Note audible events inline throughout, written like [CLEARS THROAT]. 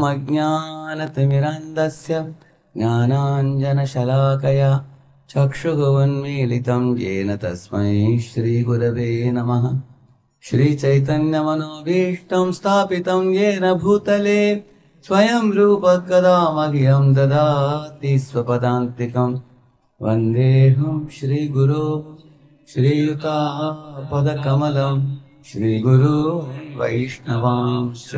ओमज्ञानतिमिरन्दस्य ज्ञानाञ्जनशलाकया चक्षुगु उन्मीलितं येन तस्मै श्रीगुरवे नमः श्रीचैतन्यमनोभीष्टं स्थापितं येन भूतले स्वयं रूपकदा मह्यं ददाति स्वपदान्तिकं वन्देऽहं श्रीगुरो श्रीयुतापदकमलं श्रीगुरो वैष्णवांश्च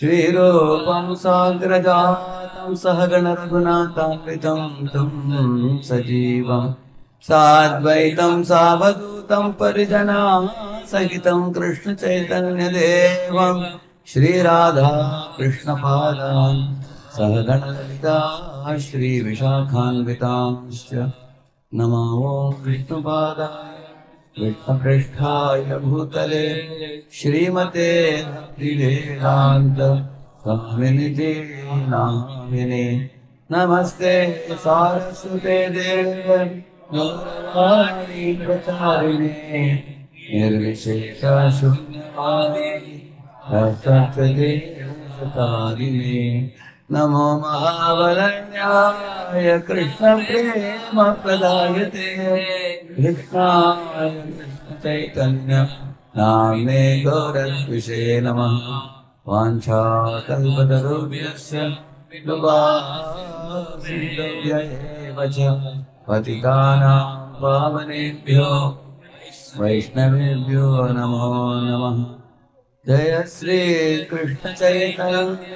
श्रीरूपं साग्रजातं सहगणरघुनाथान्वितं तं सजीवं साद्वैतं सावधूतं परिजनां सहितं कृष्णचैतन्यदेवं श्रीराधा कृष्णपादां सहगणलिता श्रीविशाखान्वितांश्च नमो विष्णुपादाय विष्णुपृष्ठाय भूतले श्रीमते त्रिवेदान्त नमस्ते सारस्वते देव गौरवाणी प्रचारिणे निर्विशेष नमो महावरण्याय कृष्णप्रेमप्रदायते कृष्णाय कृष्णचैतन्यनाम्ने गौरद्विषे नमः वाञ्छाकल्पतरुभ्यश्च कृपासिन्धुभ्य च पतितानां पावनेभ्यो वैष्णवेभ्यो नमो नमः जय श्री चैतन्य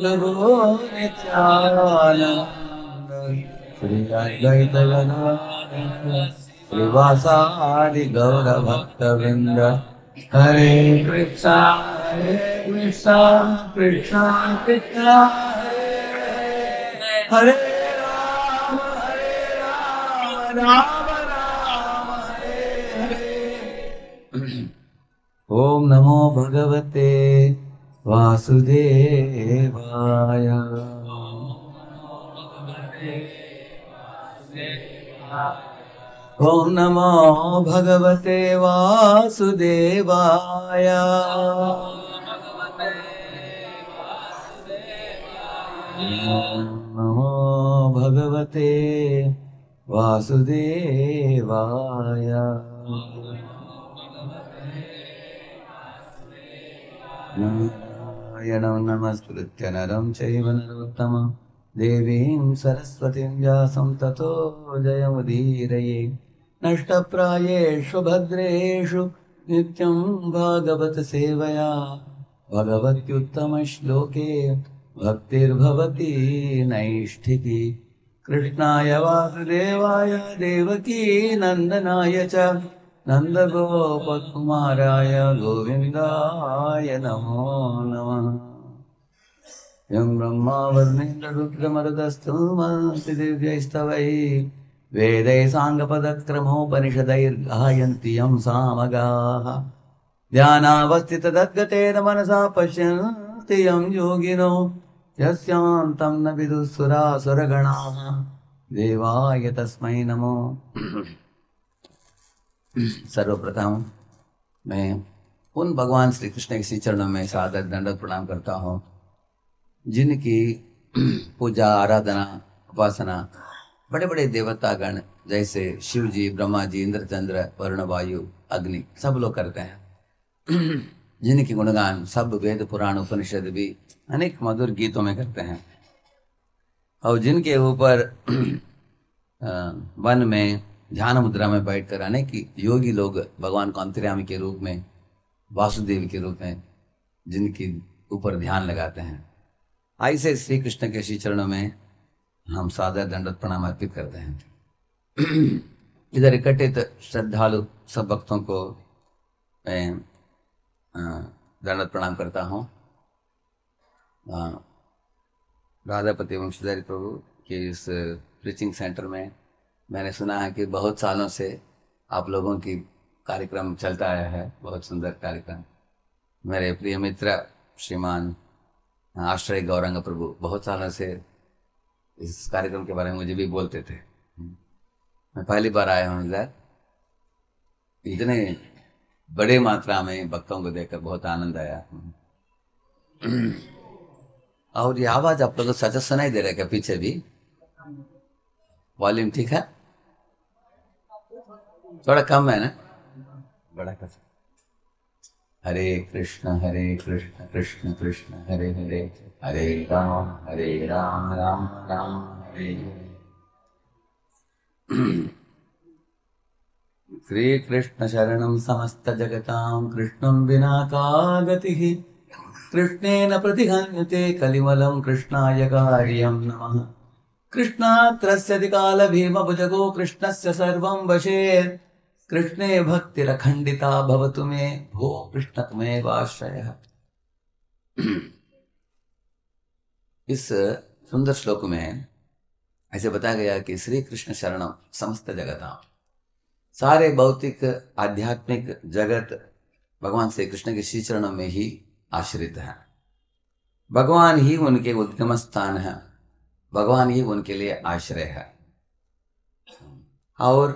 प्रभो श्रीवासादि गौरभक्तवृन्द हरे कृष्णा हरे कृष्णा कृष्णा कृष्णा हरे राम हरे राम राम राम हरे हरे नमो भगवते वासुदेवाय ॐ नमो भगवते वासुदेवाय नमो भगवते वासुदेवाय नमो त्य देवीं सरस्वतीं व्यासं ततो जयमुदीरये नष्टप्रायेषु भद्रेषु भागवत सेवया भगवत्युत्तमश्लोके भक्तिर्भवति नैष्ठिकी कृष्णाय वासुदेवाय देवकी नन्दनाय च नंद नन्दगोपकुमाराय गोविन्दाय नमो नमः यं ब्रह्मा वर्णेन्द्ररुद्रमरुदस्तुमतिदिव्यैस्तवै वेदैः साङ्गपदक्रमोपनिषदैर्गायन्ति यं सामगाः ध्यानावस्थितदद्गतेन मनसा पश्यन्ति यं योगिनो यस्यान्तं न विदुःसुरासुरगणाः देवाय तस्मै नमो सर्वप्रथम मैं उन भगवान श्री कृष्ण के श्री चरणों में सादर दंडक प्रणाम करता हूँ जिनकी [CLEARS THROAT] पूजा आराधना उपासना बड़े बड़े देवतागण जैसे शिव जी ब्रह्मा जी इंद्रचंद्र वरुण वायु अग्नि सब लोग करते हैं [CLEARS THROAT] जिनकी गुणगान सब वेद पुराण उपनिषद भी अनेक मधुर गीतों में करते हैं और जिनके ऊपर [CLEARS THROAT] वन में ध्यान मुद्रा में बैठ कर आने की योगी लोग भगवान को के रूप में वासुदेव के रूप में जिनके ऊपर ध्यान लगाते हैं ऐसे श्री कृष्ण के श्री चरणों में हम सादर दंडत प्रणाम अर्पित करते हैं [CLEARS THROAT] इधर इकट्ठित श्रद्धालु सब भक्तों को मैं दंडत प्रणाम करता हूँ राधापति वंशधारी प्रभु के इस टीचिंग सेंटर में मैंने सुना है कि बहुत सालों से आप लोगों की कार्यक्रम चलता आया है बहुत सुंदर कार्यक्रम मेरे प्रिय मित्र श्रीमान आश्रय गौरंग प्रभु बहुत सालों से इस कार्यक्रम के बारे में मुझे भी बोलते थे मैं पहली बार आया हूँ इधर इतने बड़े मात्रा में भक्तों को देखकर बहुत आनंद आया और ये आवाज आप लोगों को सजा सुनाई दे रहा है क्या पीछे भी वॉल्यूम ठीक है थोड़ा कम है ना बड़ा कर हरे कृष्ण हरे कृष्ण कृष्ण कृष्ण हरे हरे हरे राम हरे राम राम राम हरे [CLEARS THROAT] श्रीकृष्णशरणं समस्तजगतां कृष्णं विना का गतिः कृष्णेन प्रतिहन्यते कलिमलं कृष्णाय कार्यं नमः कृष्णात्रस्यति कालभीमभुजगो कृष्णस्य सर्वं वशेत् कृष्णे रखंडिता भवतु मे भो कृष्ण तुम्हें वाश्रय [CLEARS THROAT] इस सुंदर श्लोक में ऐसे बताया गया कि श्री कृष्ण शरण समस्त जगता सारे भौतिक आध्यात्मिक जगत भगवान श्री कृष्ण के श्री चरणों में ही आश्रित है भगवान ही उनके उद्गम स्थान है भगवान ही उनके लिए आश्रय है और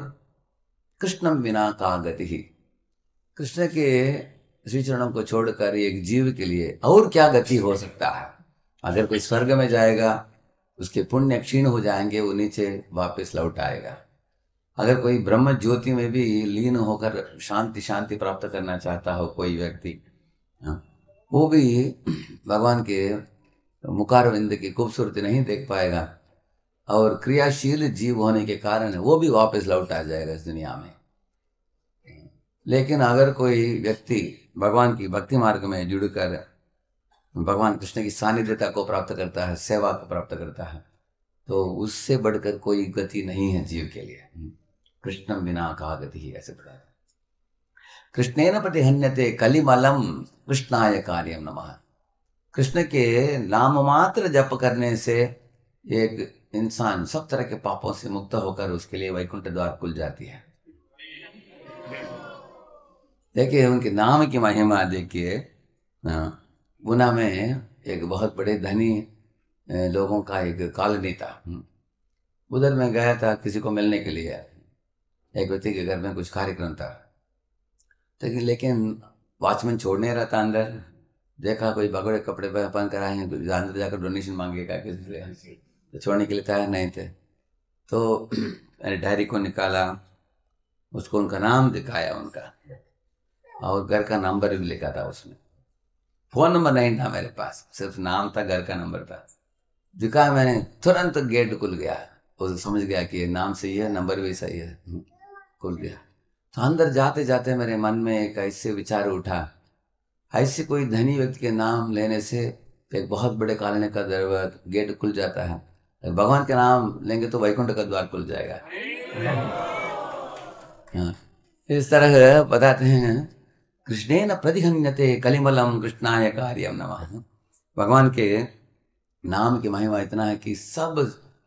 कृष्णम बिना का गति ही कृष्ण के श्रीचरणों को छोड़कर एक जीव के लिए और क्या गति हो सकता है अगर कोई स्वर्ग में जाएगा उसके पुण्य क्षीण हो जाएंगे वो नीचे वापस लौट आएगा अगर कोई ब्रह्म ज्योति में भी लीन होकर शांति शांति प्राप्त करना चाहता हो कोई व्यक्ति हाँ, वो भी भगवान के मुखारविंद की खूबसूरती नहीं देख पाएगा और क्रियाशील जीव होने के कारण वो भी वापस लौट आ जाएगा इस दुनिया में लेकिन अगर कोई व्यक्ति भगवान की भक्ति मार्ग में जुड़कर भगवान कृष्ण की सानिध्यता को प्राप्त करता है सेवा को प्राप्त करता है तो उससे बढ़कर कोई गति नहीं है जीव के लिए कृष्णम बिना कहा गति ही ऐसे पढ़ा है कृष्णेन प्रतिहन्यते कलिमलम कृष्णाय कार्यम नमः कृष्ण के नाम मात्र जप करने से एक इंसान सब तरह के पापों से मुक्त होकर उसके लिए वैकुंठ द्वार खुल जाती है देखिए उनके नाम की महिमा देखिए हाँ, गुना में एक बहुत बड़े धनी लोगों का एक कॉलोनी था हम्म। उधर मैं गया था किसी को मिलने के लिए एक व्यक्ति के घर में कुछ कार्यक्रम था तो लेकिन वॉचमैन छोड़ नहीं रहा था अंदर देखा कोई बगड़े कपड़े पहन कर आए हैं अंदर जाकर डोनेशन मांगेगा किसी से तो छोड़ने के लिए तैयार नहीं थे तो [CLEARS THROAT] मैंने डायरी को निकाला उसको उनका नाम दिखाया उनका और घर का नंबर भी लिखा था उसमें फ़ोन नंबर नहीं था मेरे पास सिर्फ नाम था घर का नंबर था दिखाया मैंने तुरंत गेट खुल गया उसे समझ गया कि नाम सही है नंबर भी सही है खुल गया तो अंदर जाते जाते मेरे मन में एक ऐसे विचार उठा ऐसे कोई धनी व्यक्ति के नाम लेने से एक बहुत बड़े कॉलोनी का दरवाजा गेट खुल जाता है भगवान के नाम लेंगे तो वैकुंठ का द्वार खुल जाएगा हाँ। इस तरह बताते हैं कृष्णे न प्रतिहन्यते कलिमलम कृष्णाय कार्यम नम भगवान के नाम की महिमा इतना है कि सब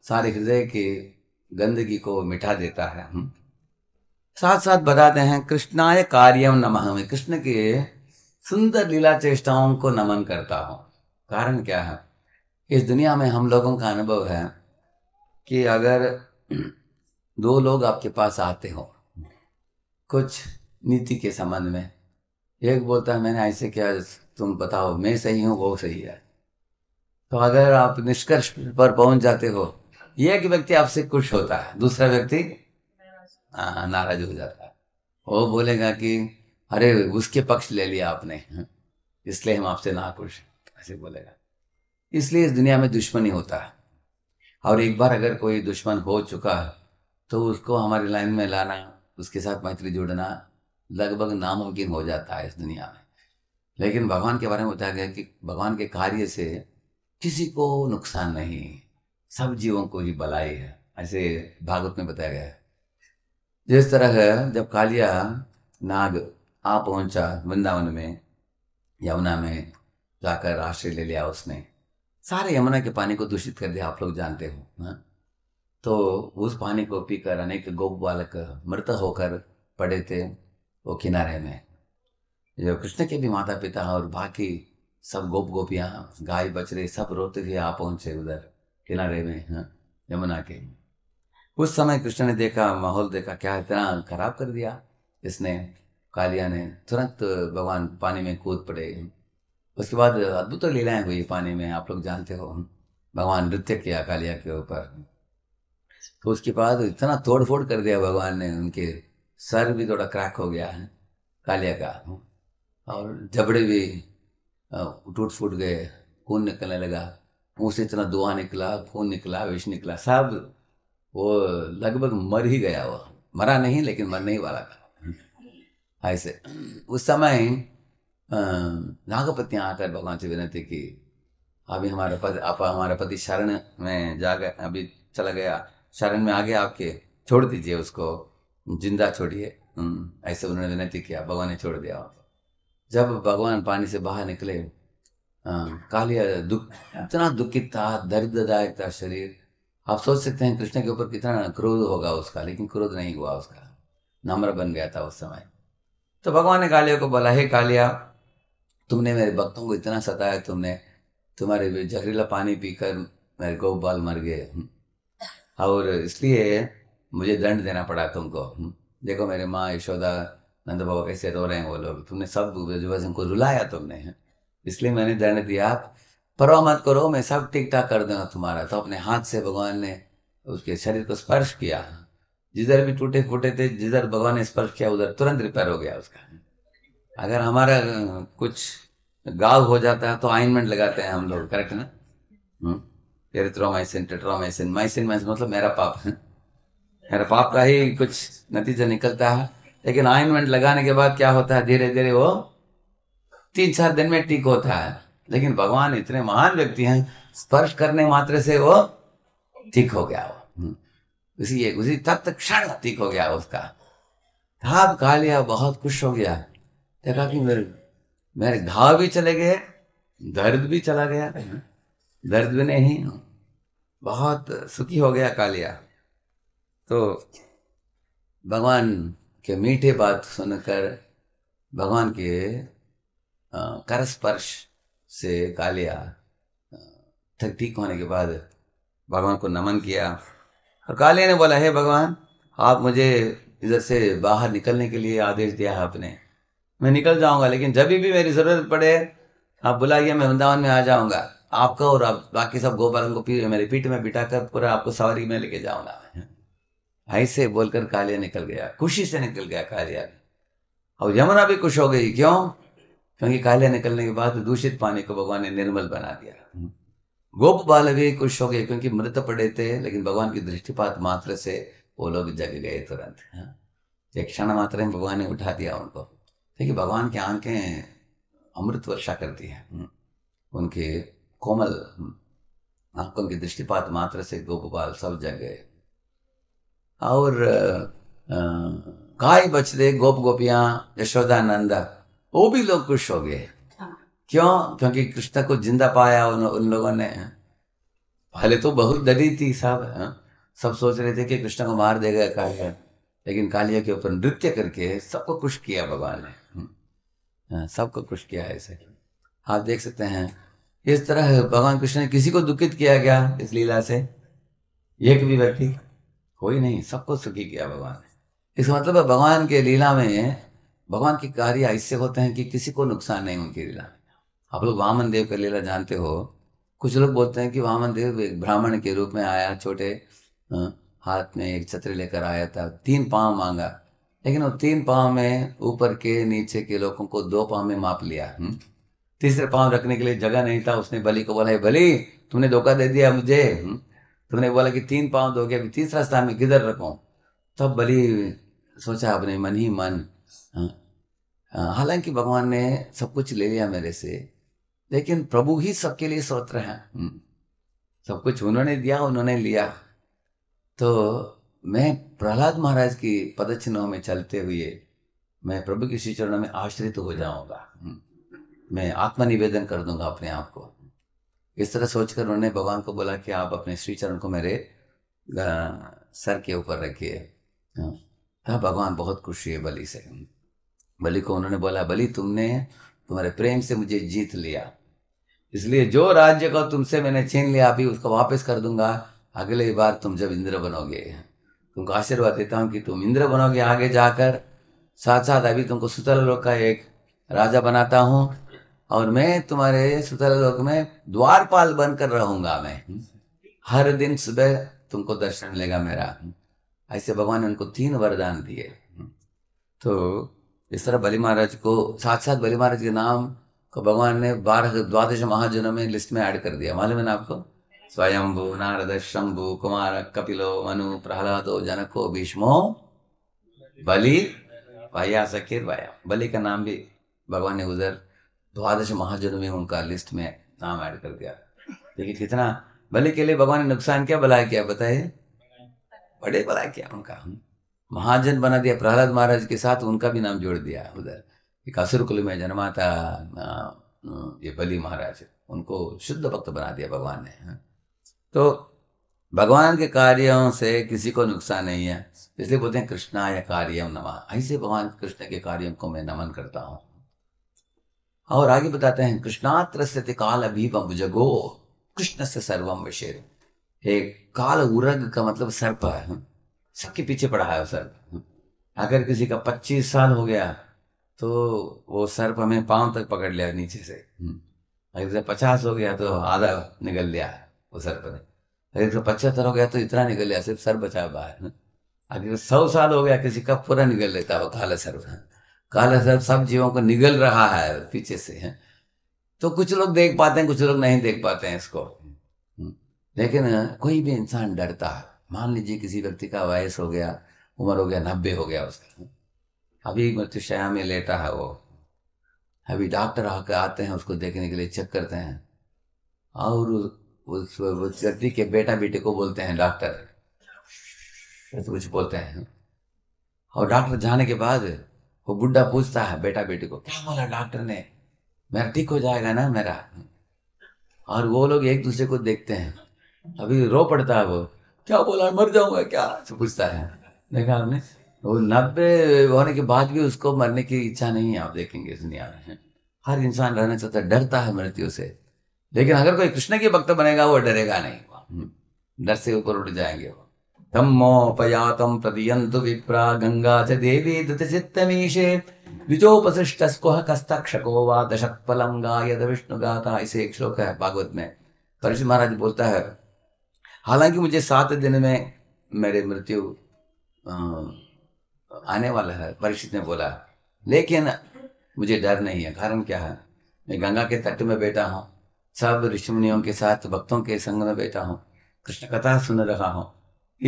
सारे हृदय के गंदगी को मिठा देता है साथ साथ बताते हैं कृष्णाय कार्यम नमः कृष्ण के सुंदर लीला चेष्टाओं को नमन करता हूँ कारण क्या है इस दुनिया में हम लोगों का अनुभव है कि अगर दो लोग आपके पास आते हो कुछ नीति के संबंध में एक बोलता है मैंने ऐसे क्या तुम बताओ मैं सही हूँ वो सही है तो अगर आप निष्कर्ष पर पहुंच जाते हो एक व्यक्ति आपसे खुश होता है दूसरा व्यक्ति नाराज हो जाता है वो बोलेगा कि अरे उसके पक्ष ले लिया आपने इसलिए हम आपसे ना खुश ऐसे बोलेगा इसलिए इस दुनिया में दुश्मन ही होता है और एक बार अगर कोई दुश्मन हो चुका है तो उसको हमारी लाइन में लाना उसके साथ मैत्री जोड़ना लगभग नामुमकिन हो जाता है इस दुनिया में लेकिन भगवान के बारे में बताया गया कि भगवान के कार्य से किसी को नुकसान नहीं सब जीवों को ही भलाई है ऐसे भागवत में बताया गया है जिस तरह जब कालिया नाग आ पहुंचा वृंदावन में यमुना में जाकर आश्रय ले लिया उसने सारे यमुना के पानी को दूषित कर दिया आप लोग जानते हो तो उस पानी को पीकर अनेक गोप बालक मृत होकर पड़े थे वो किनारे में जो कृष्ण के भी माता पिता और बाकी सब गोप गोपियाँ गाय बचरे सब रोते हुए आ पहुंचे उधर किनारे में हाँ, यमुना के उस समय कृष्ण ने देखा माहौल देखा क्या इतना खराब कर दिया इसने कालिया ने तुरंत भगवान पानी में कूद पड़े उसके बाद अद्भुत तो लीलाएं हुई पानी में आप लोग जानते हो भगवान नृत्य किया कालिया के ऊपर तो उसके बाद इतना तोड़ फोड़ कर दिया भगवान ने उनके सर भी थोड़ा क्रैक हो गया है कालिया का और जबड़े भी टूट फूट गए खून निकलने लगा मुँह से इतना दुआ निकला खून निकला विष निकला सब वो लगभग मर ही गया वो मरा नहीं लेकिन मरने ही वाला था ऐसे उस समय आता आकर भगवान से विनती की अभी हमारा पति आप हमारा पति शरण में जा गए अभी चला गया शरण में आ गया आपके छोड़ दीजिए उसको जिंदा छोड़िए ऐसे उन्होंने विनती किया भगवान ने छोड़ दिया जब भगवान पानी से बाहर निकले कालिया दुख इतना दुखित था दरिद्रदायक था शरीर आप सोच सकते हैं कृष्ण के ऊपर कितना क्रोध होगा उसका लेकिन क्रोध नहीं हुआ उसका नम्र बन गया था उस समय तो भगवान ने कालिया को बोला हे कालिया तुमने मेरे भक्तों को इतना सताया तुमने तुम्हारे जहरीला पानी पीकर मेरे गौ बाल मर गए हम्म। और इसलिए मुझे दंड देना पड़ा तुमको हम्म। देखो मेरे माँ यशोदा नंद बाबा कैसे रो रहे हैं वो लोग तुमने सब को रुलाया तुमने इसलिए मैंने दंड दिया आप परवा मत करो मैं सब ठीक ठाक कर दूंगा तुम्हारा तो अपने हाथ से भगवान ने उसके शरीर को स्पर्श किया जिधर भी टूटे फूटे थे जिधर भगवान ने स्पर्श किया उधर तुरंत रिपेयर हो गया उसका अगर हमारा कुछ गाव हो जाता है तो आइनमेंट लगाते हैं हम लोग करेक्ट ना एरिथ्रोमाइसिन टेट्रोमाइसिन माइसिन माइसिन मतलब मेरा पाप मेरा पाप का ही कुछ नतीजा निकलता है लेकिन आइनमेंट लगाने के बाद क्या होता है धीरे धीरे वो तीन चार दिन में ठीक होता है लेकिन भगवान इतने महान व्यक्ति हैं स्पर्श करने मात्र से वो ठीक हो गया वो हम्म। उसी एक उसी तत्क्षण ठीक हो गया उसका था लिया बहुत खुश हो गया देखा कि मेरे मेरे घाव भी चले गए दर्द भी चला गया दर्द भी नहीं बहुत सुखी हो गया कालिया तो भगवान के मीठे बात सुनकर भगवान के कर स्पर्श से कालिया ठीक ठीक होने के बाद भगवान को नमन किया और कालिया ने बोला हे hey भगवान आप मुझे इधर से बाहर निकलने के लिए आदेश दिया है आपने मैं निकल जाऊंगा लेकिन जब भी मेरी ज़रूरत पड़े आप बुलाइए मैं वृंदावन में आ जाऊंगा आपका और आप बाकी सब गोपालन को पी, मेरी पीठ में बिठा कर पूरा आपको सवारी में लेके जाऊंगा ऐसे बोलकर कालिया निकल गया खुशी से निकल गया कालिया और यमुना भी खुश हो गई क्यों क्योंकि कालिया निकलने के बाद दूषित पानी को भगवान ने निर्मल बना दिया गोप बाल भी खुश हो गए क्योंकि मृत पड़े थे लेकिन भगवान की दृष्टिपात मात्र से वो लोग जग गए तुरंत हाँ। एक क्षण मात्र भगवान ने उठा दिया उनको देखिए भगवान की आंखें अमृत वर्षा करती हैं हम्म। उनके कोमल हम्म, आंखों के दृष्टिपात मात्र से गोपाल सब जगह और काय बचते गोप गोपियां यशोदा नंदा वो भी लोग खुश हो गए हाँ। क्यों क्योंकि कृष्ण को जिंदा पाया उन, उन लोगों ने पहले तो बहुत डरी थी सब हाँ। सब सोच रहे थे कि कृष्ण को मार देगा कालिया लेकिन कालिया के ऊपर नृत्य करके सबको खुश किया भगवान ने हाँ, सबको खुश किया है इसे आप देख सकते हैं इस तरह भगवान कृष्ण ने किसी को दुखित किया गया इस लीला से एक भी व्यक्ति कोई नहीं सबको सुखी किया भगवान ने इसका मतलब है भगवान के लीला में भगवान के कार्य ऐसे होते हैं कि किसी को नुकसान नहीं उनकी लीला में आप लोग वामन देव का लीला जानते हो कुछ लोग बोलते हैं कि वामन देव एक ब्राह्मण के रूप में आया छोटे हाँ, हाथ में एक छतरी लेकर आया था तीन पाँव मांगा लेकिन वो तीन पाँव में ऊपर के नीचे के लोगों को दो पाँव में माप लिया हुँ? हम्म? तीसरे पाँव रखने के लिए जगह नहीं था उसने बलि को बोला बलि तुमने धोखा दे दिया मुझे हुँ? हम्म? तुमने बोला कि तीन पाँव दोगे अभी तीसरा स्थान में किधर रखो तब बलि सोचा अपने मन ही मन हाँ, हाँ, हालांकि भगवान ने सब कुछ ले लिया मेरे से लेकिन प्रभु ही सबके लिए सोत्र रहे हम्म? सब कुछ उन्होंने दिया उन्होंने लिया तो मैं प्रहलाद महाराज की पदचिन्हों में चलते हुए मैं प्रभु के श्री चरणों में आश्रित हो जाऊंगा हम्म। मैं आत्मनिवेदन कर दूंगा अपने आप को इस तरह सोचकर उन्होंने भगवान को बोला कि आप अपने श्री चरण को मेरे सर के ऊपर रखिए हाँ। तब भगवान बहुत खुश हुए बलि से बलि को उन्होंने बोला बलि तुमने तुम्हारे प्रेम से मुझे जीत लिया इसलिए जो राज्य को तुमसे मैंने छीन लिया अभी उसको वापस कर दूंगा अगले बार तुम जब इंद्र बनोगे तुमको आशीर्वाद देता हूँ कि तुम इंद्र बनोगे आगे जाकर साथ साथ अभी तुमको सुतल लोक का एक राजा बनाता हूँ और मैं तुम्हारे सुतल लोक में द्वारपाल बनकर रहूंगा मैं हर दिन सुबह तुमको दर्शन लेगा मेरा ऐसे भगवान ने उनको तीन वरदान दिए तो इस तरह बलि महाराज को साथ साथ बलि महाराज के नाम को भगवान ने बारह द्वादश महाजनों में लिस्ट में ऐड कर दिया मालूम है ना आपको भू नारद शंभु कुमार कपिलो मनु प्रहलादो जनको भीष्मो बलि भैया सखीर भैया बलि का नाम भी भगवान ने उधर द्वादश महाजनों में उनका लिस्ट में नाम ऐड कर दिया देखिए कितना बलि के लिए भगवान ने नुकसान क्या भला किया बताए बड़े भला किया उनका महाजन बना दिया प्रहलाद महाराज के साथ उनका भी नाम जोड़ दिया उधर एक असुर कुल में जन्मा था ये बलि महाराज उनको शुद्ध भक्त बना दिया भगवान ने हाँ। तो भगवान के कार्यों से किसी को नुकसान नहीं है इसलिए बोलते हैं कृष्णा या कार्यम नमा ऐसे भगवान कृष्ण के कार्यों को मैं नमन करता हूँ और आगे बताते हैं कृष्णात्र काल अभी जगो कृष्ण से सर्वम विशेर एक काल उरग का मतलब सर्प है सबके पीछे पड़ा है वो सर्प अगर किसी का पच्चीस साल हो गया तो वो सर्प हमें पांव तक पकड़ लिया नीचे से अगर पचास हो गया तो आधा निकल लिया वो सर पर नहीं एक सौ पचहत्तर हो गया तो इतना निकल गया सिर्फ सर बचा हुआ है अभी तो सौ साल हो गया किसी का पूरा निकल लेता वो काला सर काला सर सब जीवों को निगल रहा है पीछे से है तो कुछ लोग देख पाते हैं कुछ लोग नहीं देख पाते हैं इसको हम्म। लेकिन हाँ, कोई भी इंसान डरता है मान लीजिए किसी व्यक्ति का वायस हो गया उम्र हो गया नब्बे हो गया उसका अभी मृत्युशया में लेटा है वो अभी डॉक्टर आकर आते हैं उसको देखने के लिए चेक करते हैं और उस सती के बेटा बेटे को बोलते हैं डॉक्टर ऐसे कुछ बोलते हैं और डॉक्टर जाने के बाद वो बुढ़ा पूछता है बेटा बेटी को क्या बोला डॉक्टर ने मेरा ठीक हो जाएगा ना मेरा और वो लोग एक दूसरे को देखते हैं अभी रो पड़ता है वो क्या बोला मर जाऊंगा क्या पूछता है देखा आपने वो नब्बे होने के बाद भी उसको मरने की इच्छा नहीं है आप देखेंगे इस दुनिया में हर इंसान रहना चाहता है डरता है मृत्यु से लेकिन अगर कोई कृष्ण के भक्त बनेगा वो डरेगा नहीं वो हम्म। डर से ऊपर उठ जाएंगे वो तम मोपयातम प्रदियंतु विप्रा गंगा च देवी चित्त धृतचित्तमीशे द्विजोपशिष्ट स्कुह कस्तक्षको वा दशक दशत्पलम गायत विष्णु गाता इसे एक श्लोक है भागवत में परिषद महाराज बोलता है हालांकि मुझे सात दिन में मेरे मृत्यु आने वाला है परिषद ने बोला लेकिन मुझे डर नहीं है कारण क्या है मैं गंगा के तट में बैठा हूँ सब ऋषिमुनियों के साथ भक्तों के संग में बैठा हूँ कृष्ण कथा सुन रहा हूँ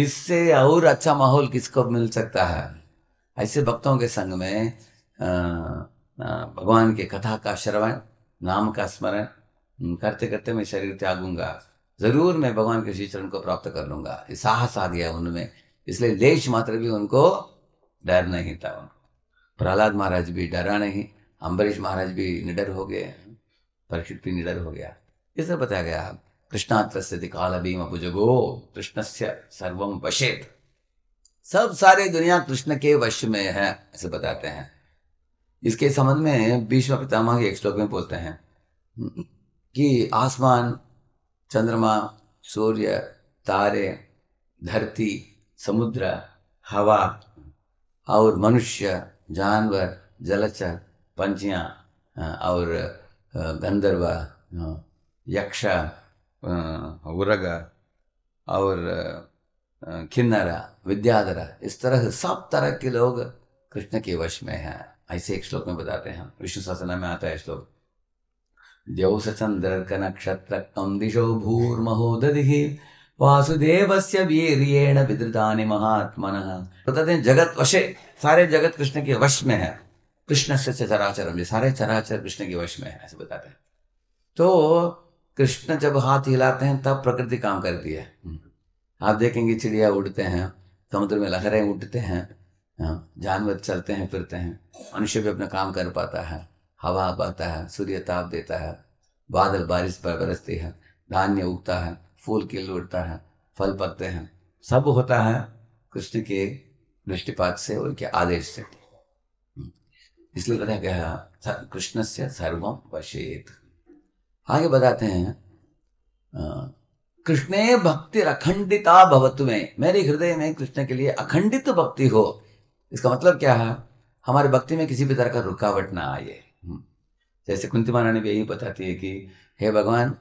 इससे और अच्छा माहौल किसको मिल सकता है ऐसे भक्तों के संग में भगवान के कथा का श्रवण नाम का स्मरण करते करते मैं शरीर त्यागूंगा जरूर मैं भगवान के श्री चरण को प्राप्त कर लूंगा ये साहस आ गया उनमें इसलिए लेश मात्र भी उनको डर नहीं था प्रहलाद महाराज भी डरा नहीं अम्बरीश महाराज भी निडर हो गए परीक्षित भी निडर हो गया इसे बताया गया कृष्णात्र से दिकाल अभीम भुजगो कृष्ण से सर्वम वशेत सब सारे दुनिया कृष्ण के वश में है ऐसे बताते हैं इसके संबंध में भीष्म पितामह के एक श्लोक में बोलते हैं कि आसमान चंद्रमा सूर्य तारे धरती समुद्र हवा और मनुष्य जानवर जलचर पंचियां और गंधर्व यक्ष उरग और किन्नर विद्याधर इस तरह सब तरह के लोग कृष्ण के वश में हैं ऐसे एक श्लोक में बताते हैं विष्णु शासन में आता है श्लोक द्यौस चंद्र नक्षत्र दिशो भूर्महो दधि से वीरियण विदृतानि महात्मन बताते हैं जगत वशे सारे जगत कृष्ण के वश में है कृष्ण से चराचर ये सारे चराचर कृष्ण के वश में है ऐसे बताते हैं तो कृष्ण जब हाथ हिलाते हैं तब प्रकृति काम करती है आप देखेंगे चिड़िया उड़ते हैं समुद्र में लहरें उठते हैं हाँ, जानवर चलते हैं फिरते हैं मनुष्य भी अपना काम कर पाता है हवा बहता है सूर्य ताप देता है बादल बारिश पर बरसती है धान्य उगता है फूल किल उड़ता है फल पकते हैं सब होता है कृष्ण के दृष्टिपात से उनके आदेश से इसलिए कहते हैं हाँ, कृष्ण से सर्वम वशेत आगे बताते हैं कृष्णे भक्ति अखंडिता भवत में मेरे हृदय में कृष्ण के लिए अखंडित भक्ति हो इसका मतलब क्या है हमारे भक्ति में किसी भी तरह का रुकावट ना आए हम्म। जैसे कुंती माना ने भी यही बताती है कि हे भगवान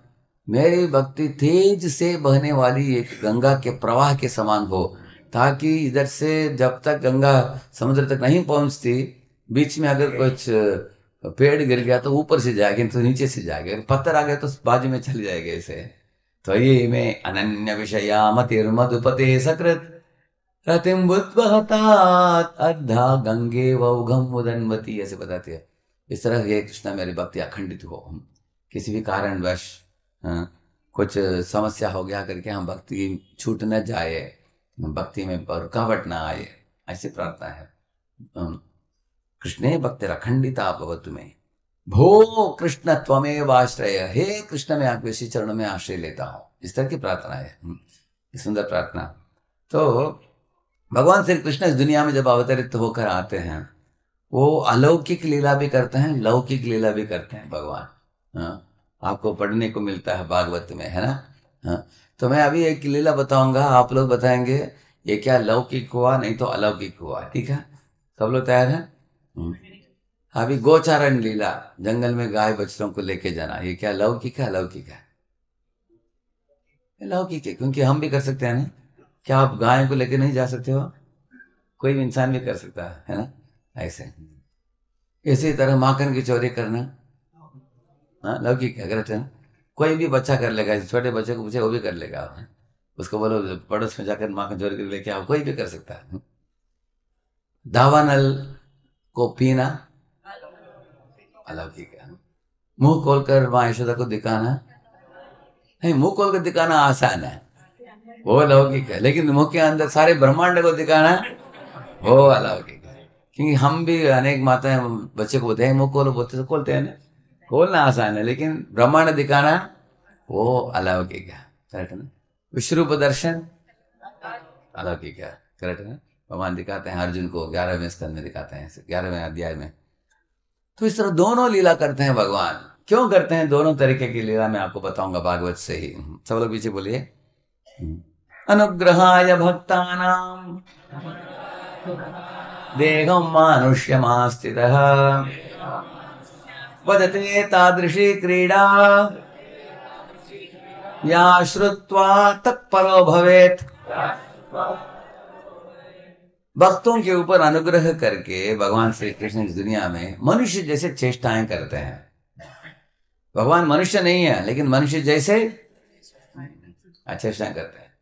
मेरी भक्ति तेज से बहने वाली एक गंगा के प्रवाह के समान हो ताकि इधर से जब तक गंगा समुद्र तक नहीं पहुंचती बीच में अगर कुछ पेड़ गिर गया तो ऊपर से जाएगा तो नीचे से जाएगा पत्थर आ गया तो बाजू में चले जाएगा ऐसे त्वयि तो मे अनन्य विषयामतिर्मदुपते सकृत रतिम अर्धा गंगे वौघम उदनवती ऐसे बताती है इस तरह ये कृष्णा मेरी भक्ति अखंडित हो हम किसी भी कारणवश कुछ समस्या हो गया करके हम भक्ति छूट न जाए भक्ति में रुकावट ना आए ऐसी प्रार्थना है कृष्णे अखंडिता भवतु में भो कृष्ण त्वमेव आश्रय हे कृष्ण में आपके इसी चरण में आश्रय लेता हूं इस तरह की प्रार्थना है हम्म, सुंदर प्रार्थना तो भगवान श्री कृष्ण इस दुनिया में जब अवतरित होकर आते हैं वो अलौकिक लीला भी करते हैं लौकिक लीला भी करते हैं भगवान हाँ, आपको पढ़ने को मिलता है भागवत में है ना हाँ, तो मैं अभी एक लीला बताऊंगा आप लोग बताएंगे ये क्या लौकिक हुआ नहीं तो अलौकिक हुआ ठीक है सब लोग तैयार हैं अभी गोचारण लीला जंगल में गाय बछड़ों को लेके जाना ये क्या लौकिक है अलौकिक है लौकिक है क्योंकि हम भी कर सकते हैं ना क्या आप गाय को लेके नहीं जा सकते हो कोई भी इंसान भी कर सकता है है ना ऐसे इसी तरह माखन की चोरी करना हाँ लौकिक है करते कोई भी बच्चा कर लेगा छोटे बच्चे को पूछे वो भी कर लेगा उसको बोलो पड़ोस में जाकर माखन चोरी कर लेके आओ कोई भी कर सकता है दावानल को पीना अलौकिक मुंह खोलकर माँ यशोदा को दिखाना नहीं मुंह खोलकर दिखाना आसान है वो अलौकिक है लेकिन मुंह के अंदर सारे ब्रह्मांड को दिखाना वो अलौकिक है क्योंकि हम भी अनेक माताएं बच्चे को बोलते हैं मुंह खोलो बोलते तो खोलते हैं ना खोलना आसान है लेकिन ब्रह्मांड दिखाना वो अलौकिक है करेक्ट ना विश्व दर्शन अलौकिक है करेक्ट ना भगवान दिखाते हैं अर्जुन को ग्यारहवें स्कंद में दिखाते हैं ग्यारहवें अध्याय में तो इस तरह दोनों लीला करते हैं भगवान क्यों करते हैं दोनों तरीके की लीला मैं आपको बताऊंगा भागवत से ही सब लोग पीछे बोलिए अनुग्रहाय भक्ता मनुष्य मानुष्यमास्थित वजते तादृशी क्रीडा या श्रुवा तत्परो भवेत् भक्तों के ऊपर अनुग्रह करके भगवान श्री कृष्ण इस दुनिया में मनुष्य जैसे चेष्टाएं करते हैं भगवान मनुष्य नहीं है लेकिन मनुष्य जैसे चेष्टाएं करते हैं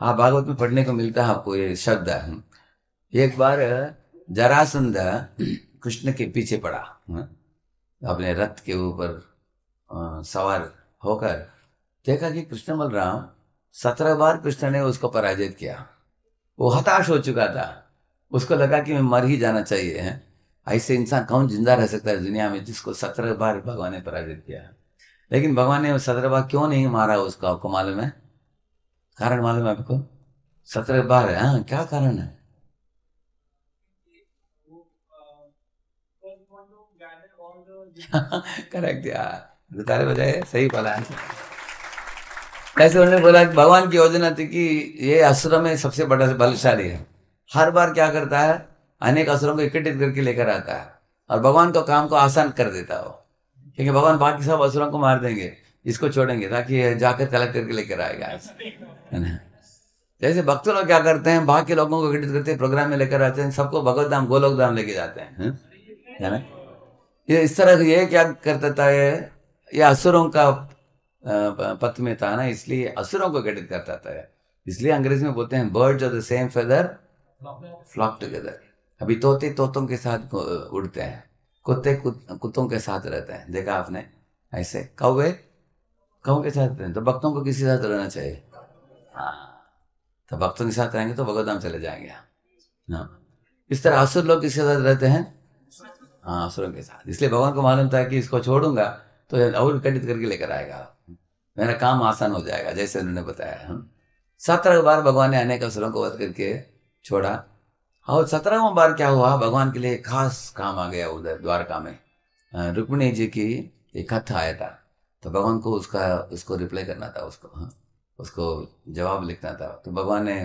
हाँ भागवत में पढ़ने को मिलता है आपको ये शब्द एक बार जरासंध कृष्ण के पीछे पड़ा अपने रथ के ऊपर सवार होकर देखा कि कृष्ण बलराम सत्रह बार कृष्ण ने उसको पराजित किया वो हताश हो चुका था उसको लगा कि मैं मर ही जाना चाहिए है ऐसे इंसान कौन जिंदा रह सकता है दुनिया में जिसको सत्रह बार भगवान ने पराजित किया लेकिन भगवान ने सत्रह बार क्यों नहीं मारा उसको आपको मालूम है कारण मालूम है आपको सत्रह बार है हाँ क्या कारण है करेक्ट [LAUGHS] यार तो बजाय सही बोला कैसे उन्होंने बोला भगवान की योजना थी कि ये असुर में सबसे बड़ा बलशाली है हर बार क्या करता है अनेक असुरों को एकत्रित करके लेकर आता है और भगवान को तो काम को आसान कर देता है वो क्योंकि भगवान बाकी सब असुरों को मार देंगे इसको छोड़ेंगे ताकि जाकर तलक करके लेकर आएगा है ना जैसे भक्त लोग क्या करते हैं बाकी लोगों को एकत्रित करते हैं प्रोग्राम में लेकर आते हैं सबको भगवत धाम गोलोक धाम लेके जाते हैं हम्म? है ना ये इस तरह ये क्या करता था ये ये असुरों का पथ में था ना इसलिए असुरों को एकत्रित करता था इसलिए अंग्रेजी में बोलते हैं birds of the same feather flock together अभी तोते तोतों के साथ उड़ते हैं कुत्ते कुत्तों के साथ रहते हैं देखा आपने ऐसे कौवे कौ के साथ रहते हैं तो भक्तों को किसी साथ रहना चाहिए हाँ तो भक्तों के साथ रहेंगे तो भगवत धाम चले जाएंगे ना हाँ। इस तरह असुर लोग किसके साथ रहते हैं हाँ असुरों के साथ इसलिए भगवान को मालूम था कि इसको छोड़ूंगा तो और खंडित करके लेकर आएगा मेरा काम आसान हो जाएगा जैसे उन्होंने बताया हाँ। सत्रह बार भगवान ने अनेक असुरों को वध करके छोड़ा हाँ, और सत्रहवा बार क्या हुआ भगवान के लिए खास काम आ गया उधर द्वारका में रुक्मिणी जी की एक कथा आया था तो भगवान को उसका उसको रिप्लाई करना था उसको हाँ उसको जवाब लिखना था तो भगवान ने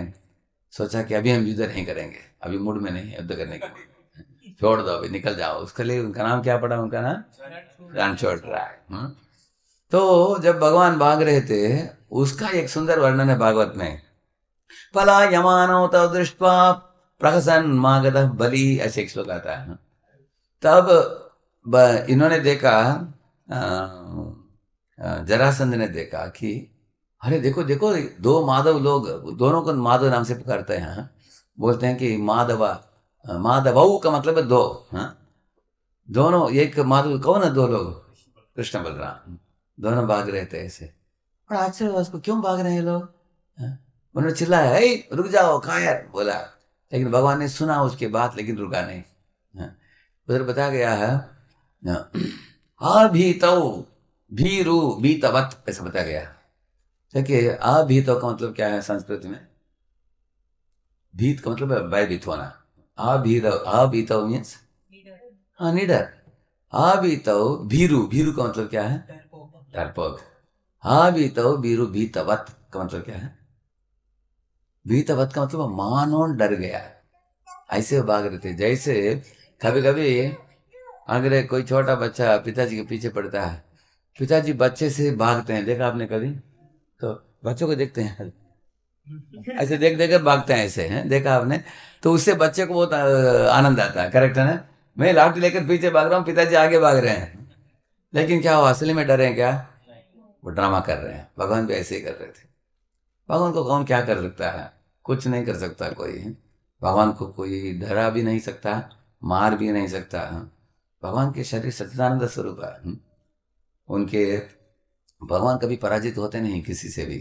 सोचा कि अभी हम युद्ध नहीं करेंगे अभी मूड में नहीं युद्ध करने के छोड़ दो अभी निकल जाओ उसके लिए उनका नाम क्या पड़ा उनका नाम रणछोड़ राय हाँ। तो जब भगवान भाग रहे थे उसका एक सुंदर वर्णन है भागवत में पलायमानौ तव दृष्ट्वा प्रहसन मागध बलि ऐसे एक श्लोक आता है तब इन्होंने देखा जरासंध ने देखा कि अरे देखो देखो दो माधव लोग दोनों को माधव नाम से पुकारते हैं हाँ। बोलते हैं कि माधवा माधवऊ का मतलब है दो हाँ दोनों एक माधव कौन है दो लोग कृष्ण बलराम दोनों भाग रहे थे ऐसे और आश्चर्य उसको क्यों भाग रहे हैं लोग हाँ। उन्होंने चिल्लाया है रुक जाओ कायर बोला लेकिन भगवान ने सुना उसके बात लेकिन रुका नहीं हाँ। उधर बताया गया है हाँ, अभीतव भीरु बीतवत ऐसा बताया गया देखिये अभीतव का मतलब क्या है संस्कृत में भीत का मतलब भयभीत होना अभीरव अभीतव मीन्स हाँ निडर अभीतव भीरु भीरु का मतलब क्या है डरपोक अभीतव भीरु भीतवत का मतलब क्या है भीतवत का मतलब मानो डर गया ऐसे भाग रहे थे जैसे कभी कभी अगर कोई छोटा बच्चा पिताजी के पीछे पड़ता है पिताजी बच्चे से भागते हैं देखा आपने कभी तो बच्चों को देखते हैं ऐसे देख देख कर भागते हैं ऐसे हैं देखा आपने तो उससे बच्चे को बहुत आनंद आता है करेक्ट है ना मैं लाठी लेकर पीछे भाग रहा हूँ पिताजी आगे भाग रहे हैं लेकिन क्या वो असली में डरे हैं क्या वो ड्रामा कर रहे हैं भगवान भी ऐसे ही कर रहे थे भगवान को कौन क्या कर सकता है कुछ नहीं कर सकता कोई भगवान को कोई डरा भी नहीं सकता मार भी नहीं सकता भगवान के शरीर सच्चिदानंद स्वरूप है उनके भगवान कभी पराजित होते नहीं किसी से भी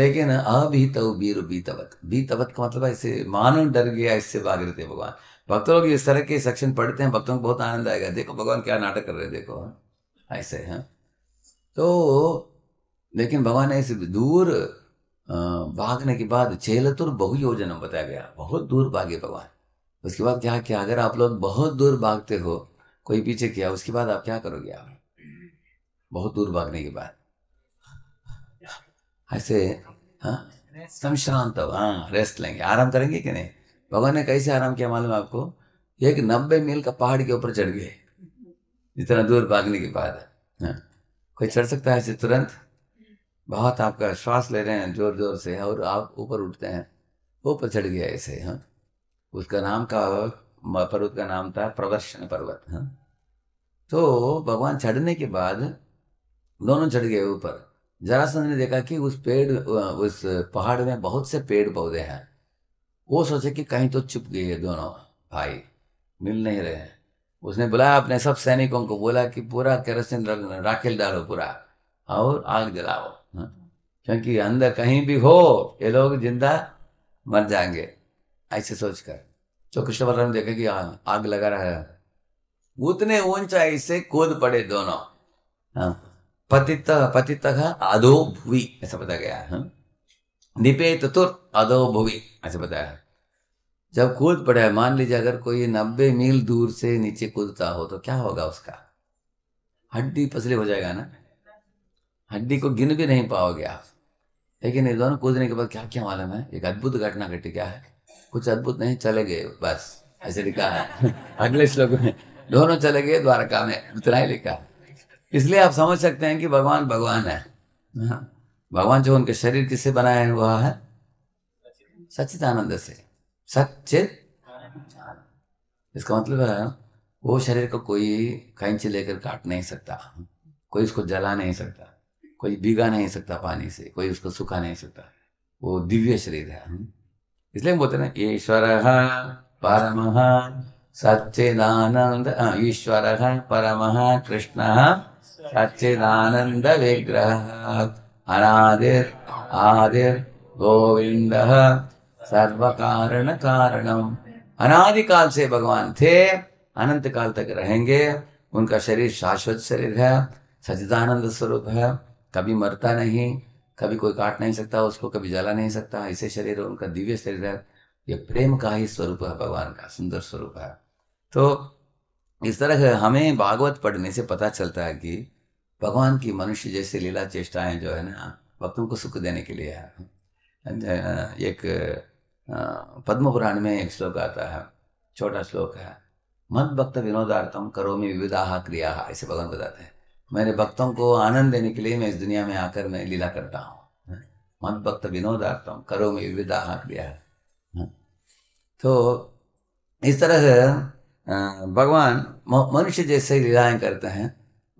लेकिन अभीत बीर बीतवत बीतवत का मतलब ऐसे मानो डर गया इससे भाग रहे थे भगवान भक्त लोग इस तरह के सेक्शन पढ़ते हैं भक्तों को बहुत आनंद आएगा देखो भगवान क्या नाटक कर रहे हैं देखो ऐसे है तो लेकिन भगवान ऐसे दूर भागने के बाद चेलतुर बहु योजना बताया गया बहुत दूर भागे भगवान उसके बाद क्या किया अगर आप लोग बहुत दूर भागते हो कोई पीछे किया उसके बाद आप क्या करोगे आप बहुत दूर भागने के बाद ऐसे हाँ, संश्रांत हाँ रेस्ट लेंगे आराम करेंगे कि नहीं भगवान ने कैसे आराम किया मालूम आपको एक नब्बे मील का पहाड़ के ऊपर चढ़ गए इतना दूर भागने के बाद हाँ कोई चढ़ सकता है ऐसे तुरंत बहुत आपका श्वास ले रहे हैं जोर जोर से और आप ऊपर उठते हैं ऊपर चढ़ गया ऐसे हाँ उसका नाम का पर्वत का नाम था प्रदर्शन पर्वत हाँ तो भगवान चढ़ने के बाद दोनों चढ़ गए ऊपर जरासंध ने देखा कि उस पेड़ उस पहाड़ में बहुत से पेड़ पौधे हैं वो सोचे कि कहीं तो चुप गए दोनों भाई मिल नहीं रहे उसने बुलाया अपने सब सैनिकों को बोला कि पूरा कैरोसिन राखेल डालो पूरा और आग जलाओ हाँ। क्योंकि अंदर कहीं भी हो ये लोग जिंदा मर जाएंगे ऐसे सोचकर तो कृष्ण बलराम देखे कि आग लगा रहा है उतने ऊंचाई से कूद पड़े दोनों हाँ। पतित पतित अधो भुवि ऐसा बताया गया है हाँ। निपे तुर अधो भुवि ऐसा बताया है जब कूद पड़े मान लीजिए अगर कोई नब्बे मील दूर से नीचे कूदता हो तो क्या होगा उसका हड्डी पसली हो जाएगा ना हड्डी को गिन भी नहीं पाओगे आप लेकिन ये दोनों कूदने के बाद क्या क्या मालूम है एक अद्भुत घटना घटी क्या है कुछ अद्भुत नहीं चले गए बस ऐसे लिखा है [LAUGHS] अगले श्लोक में दोनों चले गए द्वारका में उतना ही लिखा इसलिए आप समझ सकते हैं कि भगवान भगवान है हाँ। भगवान जो उनके शरीर किससे बनाया हुआ है सचित आनंद से सचित इसका मतलब है वो शरीर को कोई कैंची लेकर काट नहीं सकता कोई इसको जला नहीं सकता कोई भीगा नहीं सकता पानी से कोई उसको सुखा नहीं सकता वो दिव्य शरीर है हम्म। इसलिए हम बोलते ना ईश्वर परम सच्चिदानंद हाँ, ईश्वर परम कृष्ण सच्चिदानंद विग्रह अनादिर आदिर गोविंद सर्व कारण कारणम अनादि काल से भगवान थे अनंत काल तक रहेंगे उनका शरीर शाश्वत शरीर है सचिदानंद स्वरूप है कभी मरता नहीं कभी कोई काट नहीं सकता उसको कभी जला नहीं सकता ऐसे शरीर उनका दिव्य शरीर है ये प्रेम का ही स्वरूप है भगवान का सुंदर स्वरूप है तो इस तरह हमें भागवत पढ़ने से पता चलता है कि भगवान की मनुष्य जैसे लीला चेष्टाएं जो है ना भक्तों को सुख देने के लिए है uh, एक uh, पद्म पुराण में एक श्लोक आता है छोटा श्लोक है मद भक्त विनोदार्थम करो में विविधा क्रिया ऐसे भगवान बताते हैं मेरे भक्तों को आनंद देने के लिए मैं इस दुनिया में आकर मैं लीला करता हूँ हाँ? मत भक्त विनोदार्थम करो में विविधा क्रिया है हाँ? तो इस तरह से भगवान मनुष्य जैसे लीलाएं करते हैं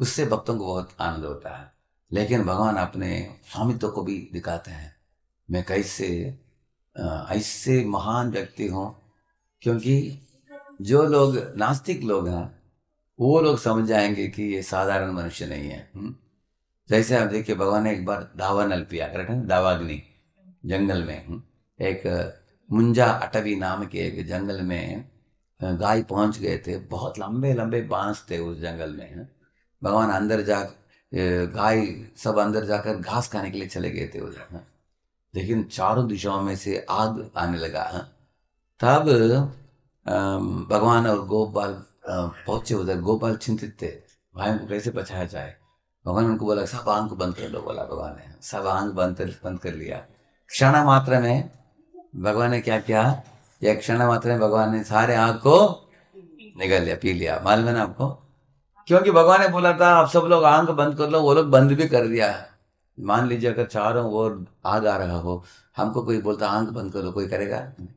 उससे भक्तों को बहुत आनंद होता है लेकिन भगवान अपने स्वामित्व को भी दिखाते हैं मैं कैसे ऐसे महान व्यक्ति हूँ क्योंकि जो लोग नास्तिक लोग हैं वो लोग समझ जाएंगे कि ये साधारण मनुष्य नहीं है हुँ? हम्म? जैसे आप देखिए भगवान ने एक बार दावानल पिया करेक्ट है दावाग्नि जंगल में हुँ? हम्म? एक मुंजा अटवी नाम के एक जंगल में गाय पहुंच गए थे बहुत लंबे लंबे बांस थे उस जंगल में हम्म? भगवान अंदर जा गाय सब अंदर जाकर घास खाने के लिए चले गए थे उधर लेकिन चारों दिशाओं में से आग आने लगा तब भगवान और गोपाल पहुंचे उधर गोपाल चिंतित थे भाई को कैसे बचाया जाए भगवान उनको बोला सब आंख बंद कर लो बोला भगवान ने सब आंख बंद कर बंद कर लिया क्षण मात्र में भगवान ने क्या किया यह क्षण मात्र में भगवान ने सारे आंख को निकल लिया पी लिया मालूम है ना आपको क्योंकि भगवान ने बोला था आप सब लोग आंख बंद कर लो वो लोग बंद भी कर दिया मान लीजिए अगर चारों ओर आग आ रहा हो हमको कोई बोलता आंख बंद कर लो कोई करेगा नहीं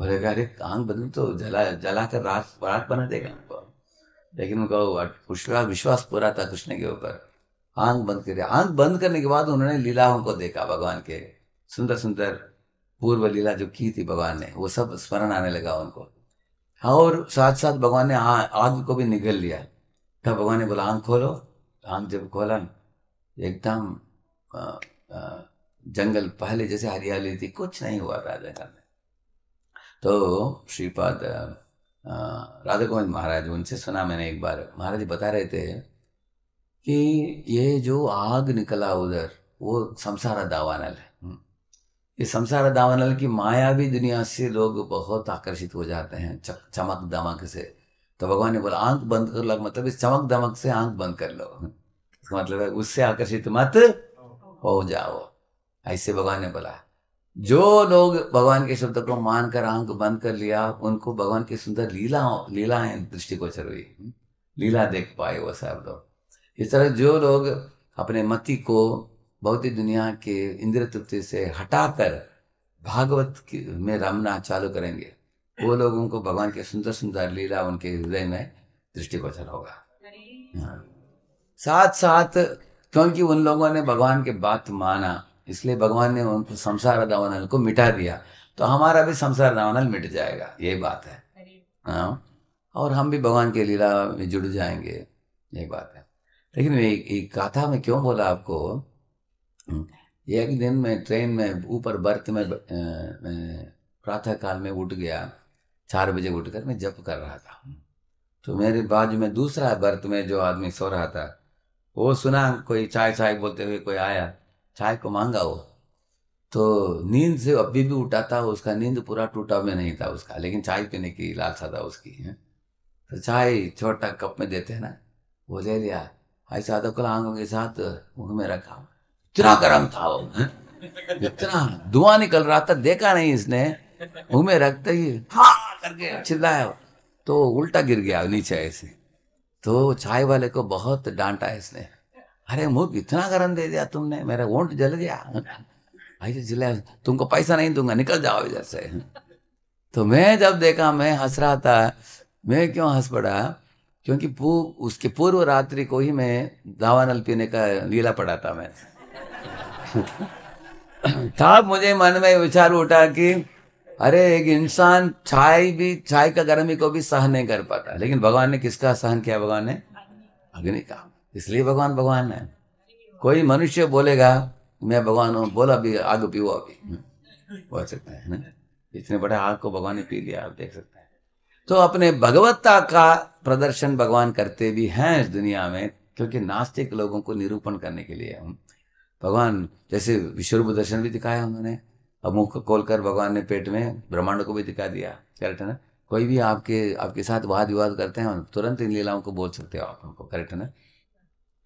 बोले अरे आंख बदल तो जला जला कर रात रात बना देगा उनको लेकिन उनका उसका विश्वास पूरा था कृष्ण के ऊपर आंख बंद कर आंख बंद करने के बाद उन्होंने लीलाओं को देखा भगवान के सुंदर सुंदर पूर्व लीला जो की थी भगवान ने वो सब स्मरण आने लगा उनको हाँ और साथ साथ भगवान ने आग को भी निगल लिया तब भगवान ने बोला आंख खोलो आंख जब खोला एकदम जंगल पहले जैसे हरियाली थी कुछ नहीं हुआ था जंगल में तो श्रीपाद राधा गोविंद महाराज उनसे सुना मैंने एक बार महाराज बता रहे थे कि ये जो आग निकला उधर वो संसारा दावानल है हम्म। ये संसारा दावानल की माया भी दुनिया से लोग बहुत आकर्षित हो जाते हैं चमक दमक से तो भगवान ने बोला आंख बंद कर लो मतलब इस चमक दमक से आंख बंद कर लो इसका मतलब है उससे आकर्षित मत हो जाओ ऐसे भगवान ने बोला जो लोग भगवान के शब्द को मानकर आंख बंद कर लिया उनको भगवान की सुंदर लीला लीलाएं चल हुई हम्म? लीला देख पाए वो साहब लोग इस तरह जो लोग अपने मति को भौतिक दुनिया के इंद्र तृप्ति से हटाकर भागवत में रमना चालू करेंगे वो लोगों को भगवान के सुंदर सुंदर लीला उनके हृदय में दृष्टिगोचर होगा हाँ। साथ साथ क्योंकि उन लोगों ने भगवान के बात माना इसलिए भगवान ने उनको संसार दावनल को मिटा दिया तो हमारा भी संसार दावनल मिट जाएगा यही बात है हाँ और हम भी भगवान के लीला में जुड़ जाएंगे यही बात है लेकिन एक, एक कथा में क्यों बोला आपको हम्म, एक दिन मैं ट्रेन में ऊपर बर्थ में प्रातः काल में उठ गया चार बजे उठकर मैं जप कर रहा था तो मेरे बाजू में दूसरा बर्थ में जो आदमी सो रहा था वो सुना कोई चाय चाय बोलते हुए कोई आया चाय को मांगा वो तो नींद से अभी भी उठा था उसका नींद पूरा टूटा हुआ नहीं था उसका लेकिन चाय पीने की लालसा था उसकी है तो चाय छोटा कप में देते हैं ना वो ले लिया ऐसा तो कल आंगों के साथ मुंह में रखा इतना गर्म था वो इतना धुआं निकल रहा था देखा नहीं इसने मुंह में रखते ही हा करके चिल्लाया तो उल्टा गिर गया नीचे ऐसे तो चाय वाले को बहुत डांटा इसने अरे मुख इतना गर्म दे दिया तुमने मेरा ओंट जल गया ऐसे जिला तुमको पैसा नहीं दूंगा निकल जाओ इधर से तो मैं जब देखा मैं हंस रहा था मैं क्यों हंस पड़ा क्योंकि पू उसके पूर्व रात्रि को ही मैं दावानल पीने का लीला पड़ा था मैं तब मुझे मन में विचार उठा कि अरे एक इंसान चाय भी चाय का गर्मी को भी सहन नहीं कर पाता लेकिन भगवान ने किसका सहन किया भगवान ने अग्नि का इसलिए भगवान भगवान है कोई मनुष्य बोलेगा मैं भगवान हूँ बोला भी आग पीओ अभी बोल हम्म। सकते हैं इतने बड़े आग को भगवान ने पी लिया आप देख सकते हैं तो अपने भगवत्ता का प्रदर्शन भगवान करते भी हैं इस दुनिया में क्योंकि नास्तिक लोगों को निरूपण करने के लिए हम भगवान जैसे विश्वरूप दर्शन भी दिखाया उन्होंने अब मुख खोल कर भगवान ने पेट में ब्रह्मांड को भी दिखा दिया करेक्ट है ना कोई भी आपके आपके साथ वाद विवाद करते हैं तुरंत इन लीलाओं को बोल सकते हो आप उनको करेक्ट है ना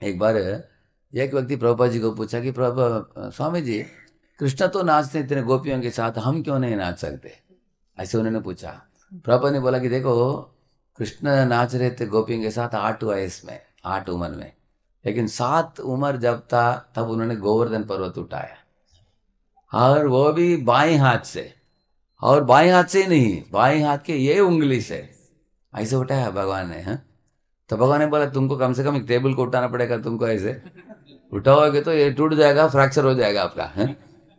एक बार एक व्यक्ति प्रभुपा जी को पूछा कि प्रभु स्वामी जी कृष्ण तो नाचते इतने गोपियों के साथ हम क्यों नहीं नाच सकते ऐसे उन्होंने पूछा प्रभुपा ने बोला कि देखो कृष्ण नाच रहे थे गोपियों के साथ आठ वयस में आठ उम्र में लेकिन सात उम्र जब था तब उन्होंने गोवर्धन पर्वत उठाया और वो भी बाएं हाथ से और बाएं हाथ से नहीं बाएं हाथ के ये उंगली से ऐसे उठाया भगवान ने हाँ तो भगवान ने बोला तुमको कम से कम एक टेबल को उठाना पड़ेगा तुमको ऐसे उठाओगे तो ये टूट जाएगा फ्रैक्चर हो जाएगा आपका है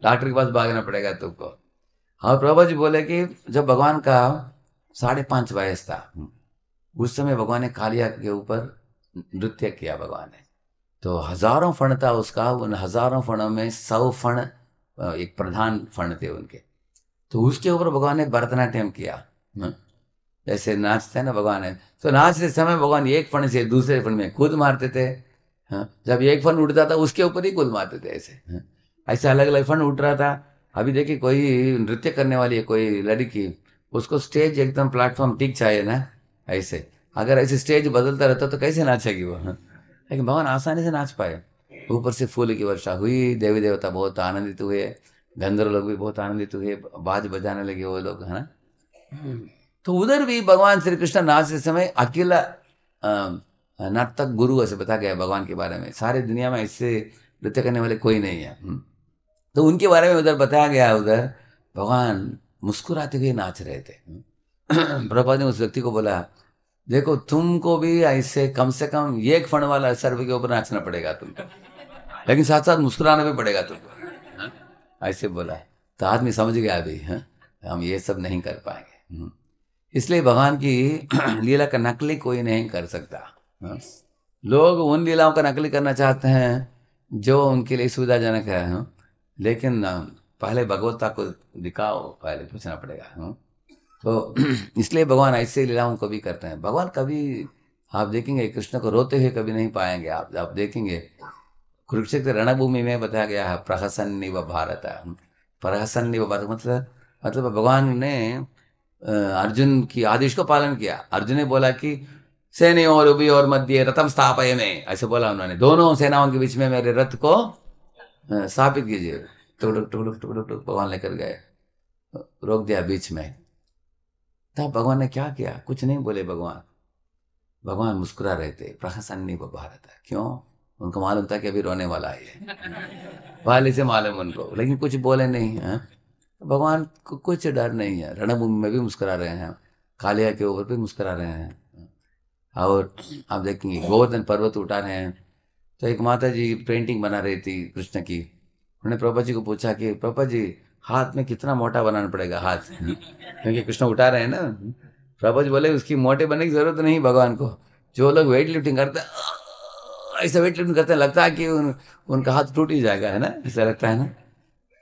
डॉक्टर के पास भागना पड़ेगा तुमको हाँ प्रभा जी बोले कि जब भगवान का साढ़े पांच वयस था उस समय भगवान ने कालिया के ऊपर नृत्य किया भगवान ने तो हजारों फण था उसका उन हजारों फणों में सौ फण एक प्रधान फण थे उनके तो उसके ऊपर भगवान ने भरतनाट्यम किया जैसे नाचते हैं ना भगवान है तो नाचते समय भगवान एक फण से दूसरे फण में कूद मारते थे हाँ जब एक फण उठता था उसके ऊपर ही कूद मारते थे ऐसे हाँ। ऐसे अलग अलग फंड उठ रहा था अभी देखिए कोई नृत्य करने वाली है कोई लड़की उसको स्टेज एकदम प्लेटफॉर्म ठीक चाहिए ना ऐसे अगर ऐसे स्टेज बदलता रहता तो कैसे नाचेगी वो हाँ। लेकिन भगवान आसानी से नाच पाए ऊपर से फूल की वर्षा हुई देवी देवता बहुत आनंदित हुए गंधर्व लोग भी बहुत आनंदित हुए बाज बजाने लगे वो लोग है ना हम्म। तो उधर भी भगवान श्री कृष्ण नाचते समय अकेला नर्तक गुरु ऐसे बता गया भगवान के बारे में सारी दुनिया में ऐसे नृत्य करने वाले कोई नहीं है हम्म। तो उनके बारे में उधर बताया गया उधर भगवान मुस्कुराते हुए नाच रहे थे हम्म। [CLEARS THROAT] प्रभा ने उस व्यक्ति को बोला देखो तुमको भी ऐसे कम से कम एक फण वाला सर्व के ऊपर नाचना पड़ेगा तुमको लेकिन साथ साथ मुस्कुराना भी पड़ेगा तुमको हम्म। ऐसे बोला तो आदमी समझ गया अभी हाँ हम ये सब नहीं कर पाएंगे इसलिए भगवान की [CLEARS THROAT] लीला का नकली कोई नहीं कर सकता लोग उन लीलाओं का नकली करना चाहते हैं जो उनके लिए सुविधाजनक है हाँ। लेकिन पहले भगवता को दिखाओ पहले पूछना पड़ेगा हाँ। तो [CLEARS THROAT] इसलिए भगवान ऐसे लीलाओं को भी करते हैं भगवान कभी आप देखेंगे कृष्ण को रोते हुए कभी नहीं पाएंगे आप आप देखेंगे कुरुक्षेत्र रणभूमि में बताया गया है प्रहसन्नी व भारत हाँ। प्रहसन्नी व भारत मतलब मतलब भगवान ने अर्जुन की आदेश को पालन किया अर्जुन ने बोला कि सेने और उबी और मध्य रथम स्थापय में ऐसे बोला उन्होंने दोनों सेनाओं के बीच में मेरे रथ को स्थापित कीजिए टुकड़ुक टुकड़ुक टुकड़ुक टुक भगवान लेकर गए रोक दिया बीच में तब भगवान ने क्या किया कुछ नहीं बोले भगवान भगवान मुस्कुरा रहे थे नहीं वो रहा था क्यों उनको मालूम था कि अभी रोने वाला है पहले [LAUGHS] से मालूम उनको लेकिन कुछ बोले नहीं है हाँ? भगवान को कुछ डर नहीं है रणभूमि में भी मुस्करा रहे हैं कालिया के ऊपर भी मुस्करा रहे हैं और आप देखेंगे गोवर्धन पर्वत उठा रहे हैं तो एक माता जी पेंटिंग बना रही थी कृष्ण की उन्होंने प्रभा जी को पूछा कि प्रभा जी हाथ में कितना मोटा बनाना पड़ेगा हाथ क्योंकि कृष्ण उठा रहे हैं ना प्रभा जी बोले उसकी मोटे बनने की जरूरत नहीं भगवान को जो लोग वेट लिफ्टिंग करते हैं ऐसा वेट लिफ्टिंग करते हैं लगता है कि उन, उनका हाथ टूट ही जाएगा है ना ऐसा लगता है ना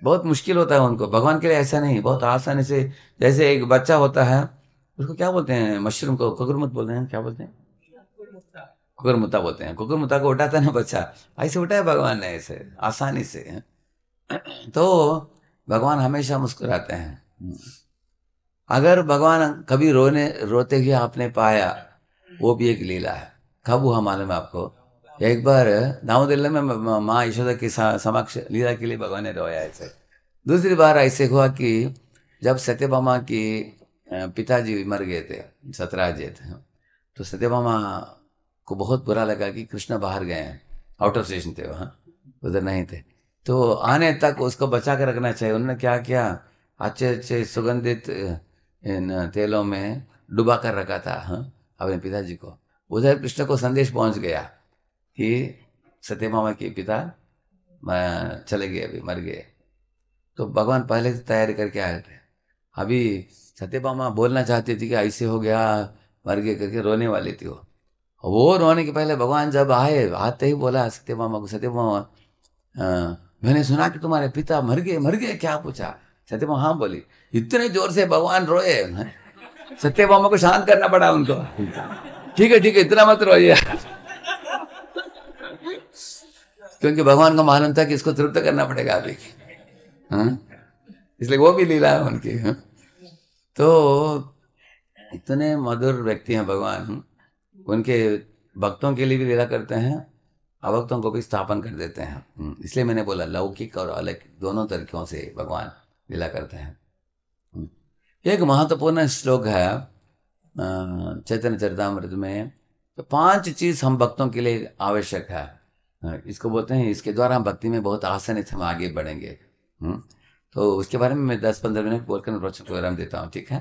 बहुत मुश्किल होता है उनको भगवान के लिए ऐसा नहीं बहुत आसानी से जैसे एक बच्चा होता है उसको क्या बोलते हैं मशरूम को कुकुरमुत बोलते हैं क्या बोलते हैं कुकुरमुता बोलते हैं कुकुरमुता को उठाता ना बच्चा ऐसे उठाया भगवान ने ऐसे आसानी से तो भगवान हमेशा मुस्कुराते हैं अगर भगवान कभी रोने रोते हुए आपने पाया वो भी एक लीला है कब हुआ मालूम है आपको एक बार दामोदिल्ला में माँ यशोदा के समक्ष लीला के लिए भगवान ने रोया ऐसे दूसरी बार ऐसे हुआ कि जब सत्य मामा की पिताजी मर गए थे सतराजे थे तो मामा को बहुत बुरा लगा कि कृष्ण बाहर गए हैं आउट ऑफ स्टेशन थे वहाँ उधर नहीं थे तो आने तक उसको बचा कर रखना चाहिए उन्होंने क्या किया अच्छे अच्छे सुगंधित इन तेलों में डुबा कर रखा था हाँ अपने पिताजी को उधर कृष्ण को संदेश पहुंच गया कि सत्य मामा के पिता चले गए अभी मर गए तो भगवान पहले से तैयारी करके आए थे अभी सत्य मामा बोलना चाहती थी कि ऐसे हो गया मर गए करके रोने वाले थे वो वो रोने के पहले भगवान जब आए आते ही बोला सत्य मामा को सत्य मामा मैंने सुना कि तुम्हारे पिता मर गए मर गए क्या पूछा सत्य मामा हाँ बोली इतने जोर से भगवान रोए [LAUGHS] सत्य मामा को शांत करना पड़ा उनको [LAUGHS] ठीक है ठीक है इतना मत रोइए क्योंकि भगवान का मालूम था कि इसको तृप्त करना पड़ेगा अभी हाँ इसलिए वो भी लीला है उनकी हा? तो इतने मधुर व्यक्ति हैं भगवान उनके भक्तों के लिए भी लीला करते हैं अभक्तों को भी स्थापन कर देते हैं हम्म, इसलिए मैंने बोला लौकिक और अलग दोनों तरीकों से भगवान लीला करते हैं हम्म। एक महत्वपूर्ण श्लोक है चैतन्य चरितमृत में तो पांच चीज हम भक्तों के लिए आवश्यक है हाँ, इसको बोलते हैं इसके द्वारा हम भक्ति में बहुत आसानी से हम आगे बढ़ेंगे हम्म तो उसके बारे में मैं दस पंद्रह मिनट बोलकर प्रश्न को देता हूँ ठीक है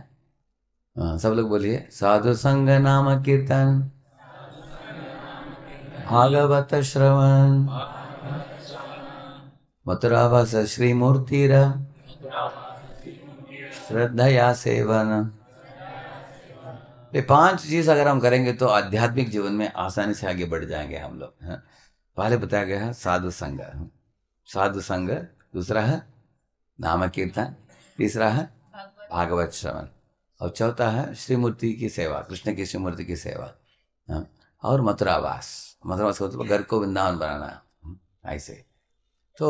हाँ, सब लोग बोलिए साधु संग नाम कीर्तन भागवत श्रवण मथुरावास मूर्ति श्रद्धया सेवन ये पांच चीज अगर हम करेंगे तो आध्यात्मिक जीवन में आसानी से आगे बढ़ जाएंगे हम लोग हाँ। पहले बताया गया है साधु संग साधु संग दूसरा है नाम कीर्तन तीसरा है भागवत श्रवण और चौथा है श्रीमूर्ति की सेवा कृष्ण की श्रीमूर्ति की सेवा हाँ, और मथुरावास मथुरावास का मतलब घर को वृंदावन बनाना ऐसे तो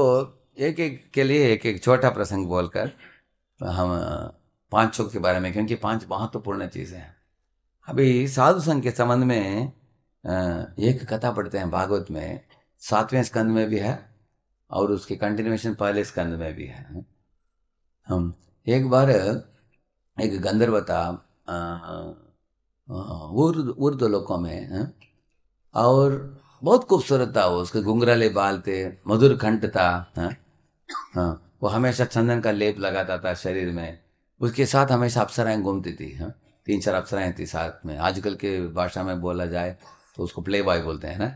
एक एक के लिए एक एक छोटा प्रसंग बोलकर हम पांचों के बारे में क्योंकि पांच महत्वपूर्ण तो चीज़ें हैं अभी साधु संघ के संबंध में एक कथा पढ़ते हैं भागवत में सातवें स्कंद में भी है और उसके कंटिन्यूएशन पहले स्कंद में भी है हम एक बार एक गंधर्व था उर्द लोगों में हाँ, और बहुत खूबसूरत था वो उसके घुंघराले बाल थे मधुर खंड था हाँ, हाँ, वो हमेशा चंदन का लेप लगाता था शरीर में उसके साथ हमेशा अप्सराएं घूमती थी हा? तीन चार अप्सराएं थी साथ में आजकल के भाषा में बोला जाए तो उसको प्ले बॉय बोलते हैं ना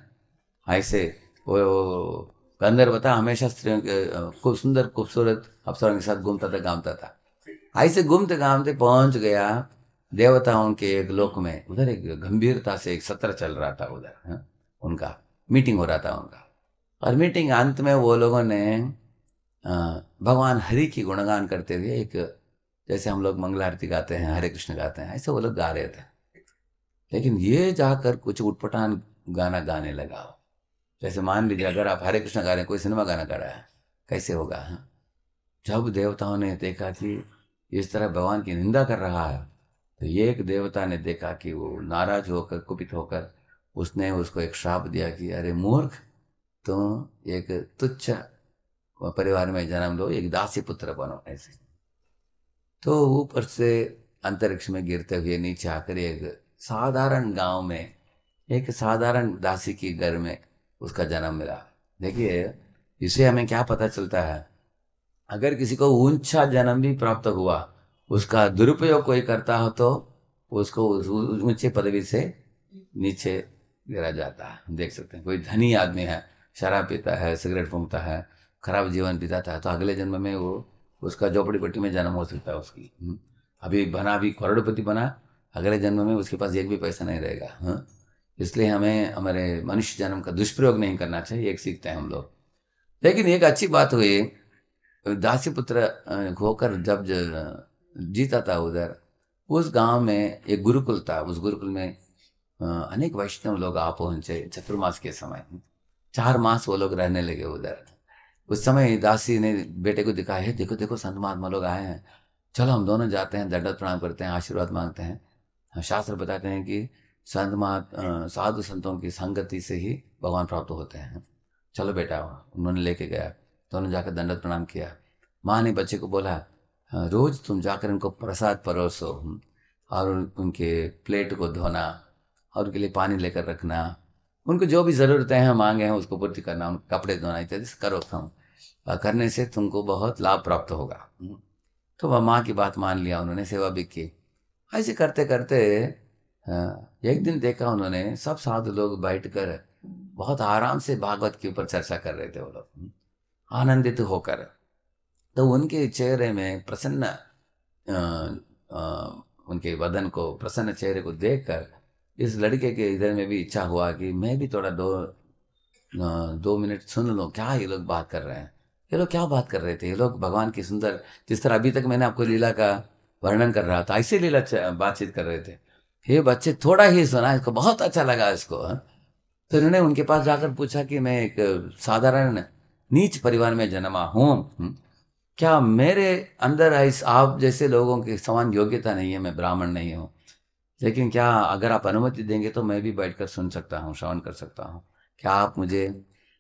ऐसे वो गंधर्व बता हमेशा स्त्रियों के खूब सुंदर खूबसूरत अफसरों के साथ घूमता था घामता था ऐसे घूमते घामते पहुंच गया देवताओं के एक लोक में उधर एक गंभीरता से एक सत्र चल रहा था उधर हाँ, उनका मीटिंग हो रहा था उनका और मीटिंग अंत में वो लोगों ने भगवान हरि की गुणगान करते हुए एक जैसे हम लोग मंगला आरती गाते हैं हरे कृष्ण गाते हैं ऐसे वो लोग गा रहे थे लेकिन ये जाकर कुछ उठपटान गाना गाने लगा जैसे मान लीजिए अगर आप हरे कृष्ण गा रहे हैं कोई सिनेमा गाना गा रहा है कैसे होगा हा? जब देवताओं ने देखा कि इस तरह भगवान की निंदा कर रहा है तो ये एक देवता ने देखा कि वो नाराज होकर कुपित होकर उसने उसको एक श्राप दिया कि अरे मूर्ख तुम तो एक तुच्छ परिवार में जन्म लो एक दासी पुत्र बनो ऐसे तो ऊपर से अंतरिक्ष में गिरते हुए नीचे आकर एक साधारण गांव में एक साधारण दासी के घर में उसका जन्म मिला देखिए इसे हमें क्या पता चलता है अगर किसी को ऊंचा जन्म भी प्राप्त हुआ उसका दुरुपयोग कोई करता हो तो उसको ऊंचे पदवी से नीचे गिरा जाता है देख सकते हैं कोई धनी आदमी है शराब पीता है सिगरेट फूंकता है खराब जीवन बिताता है तो अगले जन्म में वो उसका झोपड़ी पट्टी में जन्म हो सकता है उसकी हम्म। अभी बना अभी करोड़पति बना अगले जन्म में उसके पास एक भी पैसा नहीं रहेगा हाँ इसलिए हमें हमारे मनुष्य जन्म का दुष्प्रयोग नहीं करना चाहिए एक सीखते हैं हम लोग लेकिन एक अच्छी बात हुई दासी पुत्र होकर जब जीता था उधर उस गांव में एक गुरुकुल था उस गुरुकुल में अनेक वैष्णव लोग आ पहुंचे चतुर्मास के समय चार मास वो लोग रहने लगे उधर उस समय दासी ने बेटे को दिखाया है देखो देखो संत महात्मा लोग आए हैं चलो हम दोनों जाते हैं दंडत प्रणाम करते हैं आशीर्वाद मांगते हैं शास्त्र बताते हैं कि संत महा साधु संतों की संगति से ही भगवान प्राप्त होते हैं चलो बेटा उन्होंने लेके गया तो उन्होंने जाकर दंडत प्रणाम किया माँ ने बच्चे को बोला रोज तुम जाकर उनको प्रसाद परोसो और उनके प्लेट को धोना और उनके लिए पानी लेकर रखना उनको जो भी ज़रूरतें हैं मांगे हैं उसको पूर्ति करना उनके कपड़े धोना इत्यादि करो तुम करने से तुमको बहुत लाभ प्राप्त होगा तो वह माँ की बात मान लिया उन्होंने सेवा भी की ऐसे करते करते हाँ, एक दिन देखा उन्होंने सब साधु लोग बैठ कर बहुत आराम से भागवत के ऊपर चर्चा कर रहे थे वो लोग हम्म, आनंदित होकर तो उनके चेहरे में प्रसन्न उनके बदन को प्रसन्न चेहरे को देखकर इस लड़के के इधर में भी इच्छा हुआ कि मैं भी थोड़ा दो दो मिनट सुन लूँ क्या ये लोग बात कर रहे हैं ये लोग क्या बात कर रहे थे ये लोग भगवान की सुंदर जिस तरह अभी तक मैंने आपको लीला का वर्णन कर रहा था ऐसे लीला बातचीत कर रहे थे ये बच्चे थोड़ा ही सुना इसको बहुत अच्छा लगा इसको हाँ? तो उन्होंने उनके पास जाकर पूछा कि मैं एक साधारण नीच परिवार में जन्मा हूँ हम्म, क्या मेरे अंदर इस आप जैसे लोगों की समान योग्यता नहीं है मैं ब्राह्मण नहीं हूँ लेकिन क्या अगर आप अनुमति देंगे तो मैं भी बैठकर सुन सकता हूँ श्रवण कर सकता हूँ क्या आप मुझे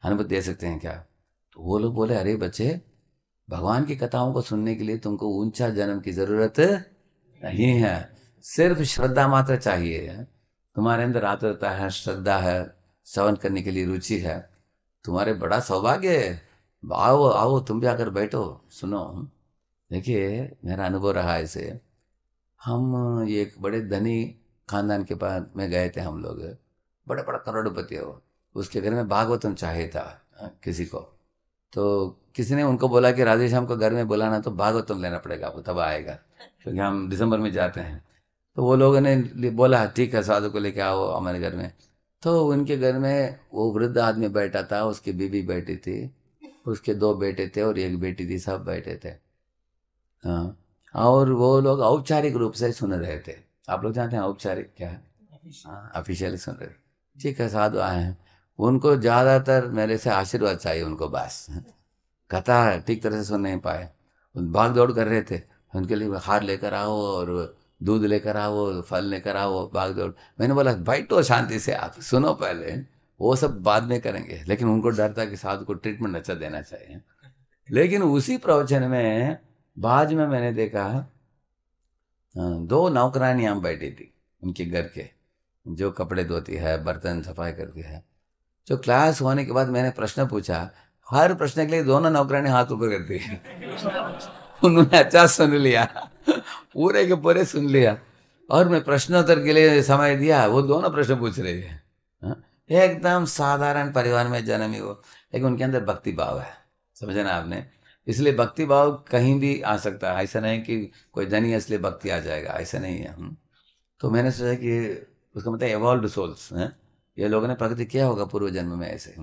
अनुमति दे सकते हैं क्या तो वो लोग बोले अरे बच्चे भगवान की कथाओं को सुनने के लिए तुमको ऊंचा जन्म की ज़रूरत नहीं है सिर्फ श्रद्धा मात्र चाहिए तुम्हारे अंदर आतुरता है श्रद्धा है श्रवण करने के लिए रुचि है तुम्हारे बड़ा सौभाग्य है आओ आओ तुम भी आकर बैठो सुनो देखिए मेरा अनुभव रहा इसे हम एक बड़े धनी खानदान के पास में गए थे हम लोग बड़े बड़ा करोड़पति हो उसके घर में भागवतम चाहिए था हाँ, किसी को तो किसी ने उनको बोला कि राधेश्याम को घर में बुलाना तो भागवतम लेना पड़ेगा वो तब आएगा क्योंकि हम दिसंबर में जाते हैं तो वो लोगों ने बोला ठीक है साधु को लेके आओ हमारे घर में तो उनके घर में वो वृद्ध आदमी बैठा था उसकी बीवी बैठी थी उसके दो बेटे थे और एक बेटी थी सब बैठे थे हाँ और वो लोग औपचारिक रूप से सुन रहे थे आप लोग जानते हैं औपचारिक क्या है ऑफिशियली हाँ, सुन रहे ठीक है साधु आए हैं उनको ज़्यादातर मेरे से आशीर्वाद चाहिए उनको बस कथा ठीक तरह से सुन नहीं पाए भाग दौड़ कर रहे थे उनके लिए हार लेकर आओ और दूध लेकर आओ फल लेकर आओ भाग दौड़ मैंने बोला बैठो तो शांति से आप सुनो पहले वो सब बाद में करेंगे लेकिन उनको डर था कि साधु को ट्रीटमेंट अच्छा देना चाहिए लेकिन उसी प्रवचन में बाद में मैंने देखा दो नौकरानियां बैठी थी उनके घर के जो कपड़े धोती है बर्तन सफाई करती है जो क्लास होने के बाद मैंने प्रश्न पूछा हर प्रश्न के लिए दोनों नौकरानी हाथ ऊपर करती है उन्होंने अच्छा सुन लिया पूरे के पूरे सुन लिया और मैं प्रश्नोत्तर के लिए समय दिया वो दोनों प्रश्न पूछ रही है हाँ, एकदम साधारण परिवार में जन्म ही वो लेकिन उनके अंदर भक्ति भाव है समझे ना आपने इसलिए भक्ति भाव कहीं भी आ सकता है ऐसा नहीं कि कोई धनी इसलिए भक्ति आ जाएगा ऐसा नहीं है तो मैंने सोचा कि उसका मतलब एवॉल्व सोल्स हैं ये लोगों ने प्रगति किया होगा पूर्व जन्म में ऐसे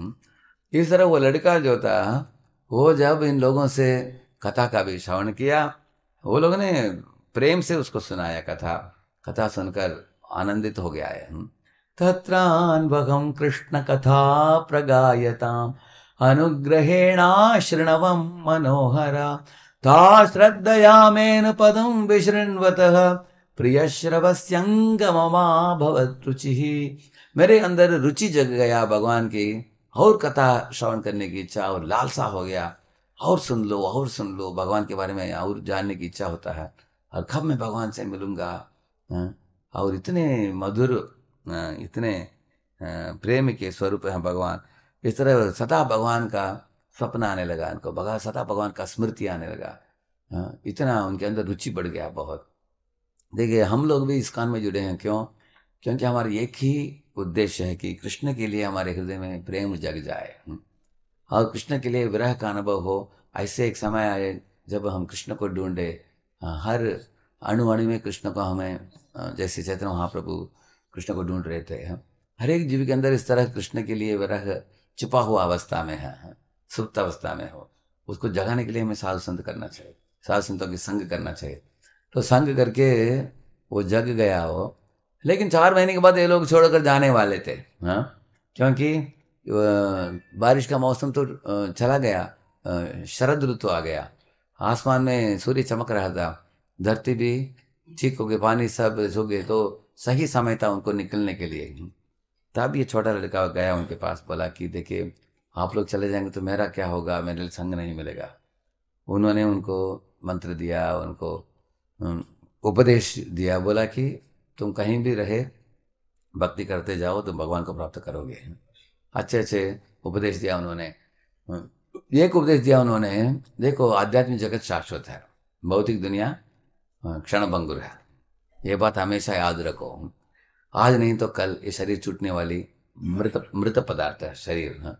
इस तरह वो लड़का जो था वो जब इन लोगों से कथा का भी श्रवण किया वो लोग ने प्रेम से उसको सुनाया कथा कथा सुनकर आनंदित हो गया है हम्म। तत्रान्वघं कृष्णकथा प्रगायताम् अनुग्रहेणाशृणवं मनोहरा ता श्रद्धयामेन पदं विशृण्वतः प्रियश्रवस्यङ्गममा भवत् रुचिः मेरे अंदर रुचि जग गया भगवान की और कथा श्रवण करने की इच्छा और लालसा हो गया और सुन लो और सुन लो भगवान के बारे में और जानने की इच्छा होता है और कब मैं भगवान से मिलूँगा हाँ? और इतने मधुर इतने प्रेम के स्वरूप हैं भगवान इस तरह सदा भगवान का स्वप्न आने लगा इनको भगवान सदा भगवान का स्मृति आने लगा हाँ? इतना उनके अंदर रुचि बढ़ गया बहुत देखिए हम लोग भी इस कान में जुड़े हैं क्यों क्योंकि हमारा एक ही उद्देश्य है कि कृष्ण के लिए हमारे हृदय में प्रेम जग जाए हम्म। और कृष्ण के लिए विरह का अनुभव हो ऐसे एक समय आए जब हम कृष्ण को ढूंढे हाँ, हर अणु अणु में कृष्ण को हमें जैसे चैत्र महाप्रभु कृष्ण को ढूंढ रहे थे हाँ। हर एक जीव के अंदर इस तरह कृष्ण के लिए विरह छुपा हुआ अवस्था में है हाँ, सुप्त अवस्था में हो उसको जगाने के लिए हमें साधु संत करना चाहिए साधु संतों के संग करना चाहिए तो संग करके वो जग गया हो लेकिन चार महीने के बाद ये लोग छोड़कर जाने वाले थे हाँ क्योंकि बारिश का मौसम तो चला गया शरद ऋतु आ गया आसमान में सूर्य चमक रहा था धरती भी ठीक हो गई पानी सब सूख गए तो सही समय था उनको निकलने के लिए तब ये छोटा लड़का गया उनके पास बोला कि देखिए आप लोग चले जाएंगे तो मेरा क्या होगा मेरे लिए संग नहीं मिलेगा उन्होंने उनको मंत्र दिया उनको उपदेश दिया बोला कि तुम कहीं भी रहे भक्ति करते जाओ तो भगवान को प्राप्त करोगे अच्छे अच्छे उपदेश दिया उन्होंने हम्म। एक उपदेश दिया उन्होंने देखो आध्यात्मिक जगत शाश्वत है भौतिक दुनिया क्षणभंगुर है ये बात हमेशा याद रखो आज नहीं तो कल ये शरीर छूटने वाली मृत मृत पदार्थ है शरीर हाँ।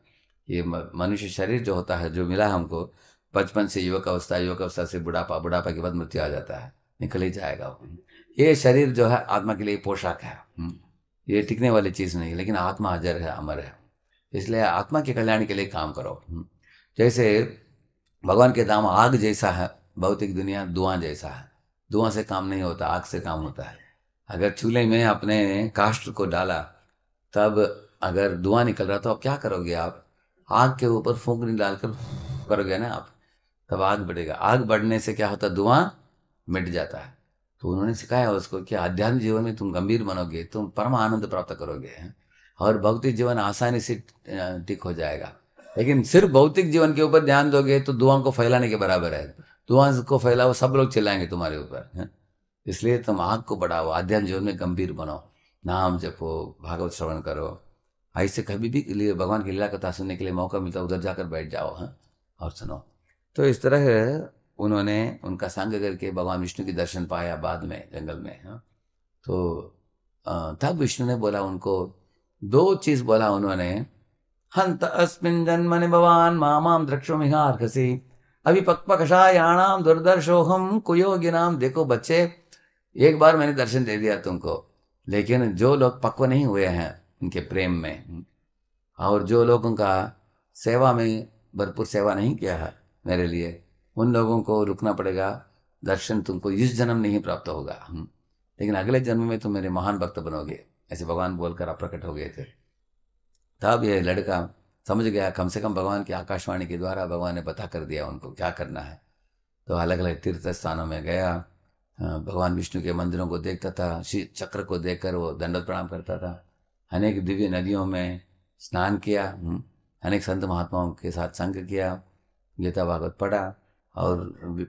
ये मनुष्य शरीर जो होता है जो मिला हमको बचपन से युवक अवस्था युवक अवस्था से बुढ़ापा बुढ़ापा के बाद मृत्यु आ जाता है निकल ही जाएगा वो ये शरीर जो है आत्मा के लिए पोशाक है हम्म। ये टिकने वाली चीज़ नहीं लेकिन आत्मा अजर है अमर है इसलिए आत्मा के कल्याण के लिए काम करो हम्म। जैसे भगवान के दाम आग जैसा है भौतिक दुनिया धुआं जैसा है धुआं से काम नहीं होता आग से काम होता है अगर चूल्हे में अपने काष्ट को डाला तब अगर धुआं निकल रहा तो आप क्या करोगे आप आग के ऊपर फूंकनी डालकर करोगे ना आप तब आग बढ़ेगा आग बढ़ने से क्या होता है धुआं मिट जाता है तो उन्होंने सिखाया उसको कि आध्यात्मिक जीवन में तुम गंभीर बनोगे तुम परम आनंद प्राप्त करोगे हैं और भौतिक जीवन आसानी से ठीक हो जाएगा लेकिन सिर्फ भौतिक जीवन के ऊपर ध्यान दोगे तो दुआ को फैलाने के बराबर है दुआ को फैलाओ सब लोग चिल्लाएंगे तुम्हारे ऊपर इसलिए तुम आग को बढ़ाओ आध्यात्म जीवन में गंभीर बनो नाम जपो भागवत श्रवण करो ऐसे कभी भी लिए भगवान की लीला कथा सुनने के लिए मौका मिलता उधर जाकर बैठ जाओ हाँ और सुनो तो इस तरह उन्होंने उनका संग करके भगवान विष्णु के दर्शन पाया बाद में जंगल में हाँ तो तब विष्णु ने बोला उनको दो चीज बोला उन्होंने हंत अस्मिन जन्म ने भवान मामाम अभी अभिपक्व कषायाणाम दुर्दर्शोहम कुयोगिनाम देखो बच्चे एक बार मैंने दर्शन दे दिया तुमको लेकिन जो लोग पक्व नहीं हुए हैं उनके प्रेम में और जो लोगों का सेवा में भरपूर सेवा नहीं किया है मेरे लिए उन लोगों को रुकना पड़ेगा दर्शन तुमको इस जन्म नहीं प्राप्त होगा लेकिन अगले जन्म में तुम मेरे महान भक्त बनोगे ऐसे भगवान बोलकर आप प्रकट हो गए थे तब ये लड़का समझ गया कम से कम भगवान की आकाशवाणी के द्वारा भगवान ने बता कर दिया उनको क्या करना है तो अलग अलग तीर्थ स्थानों में गया भगवान विष्णु के मंदिरों को देखता था श्री चक्र को देखकर वो दंडत प्रणाम करता था अनेक दिव्य नदियों में स्नान किया हम्म, अनेक संत महात्माओं के साथ संग किया गीता भागवत पढ़ा और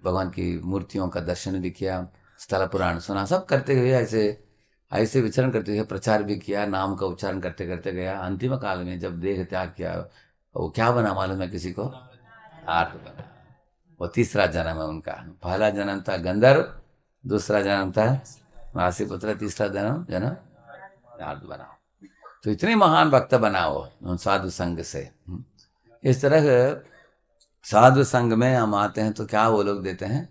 भगवान की मूर्तियों का दर्शन भी किया स्थल पुराण सुना सब करते हुए ऐसे ऐसे विचरण करते हुए प्रचार भी किया नाम का उच्चारण करते करते गया अंतिम काल में जब देह त्याग किया वो क्या बना मालूम है किसी को आर्ट बना वो तीसरा जन्म है उनका पहला जन्म था गंधर्व दूसरा जन्म था मासी पुत्र तीसरा जन्म जन्म आर्ट बना तो इतने महान भक्त बना उन साधु संघ से इस तरह साधु संघ में हम आते हैं तो क्या वो लोग देते हैं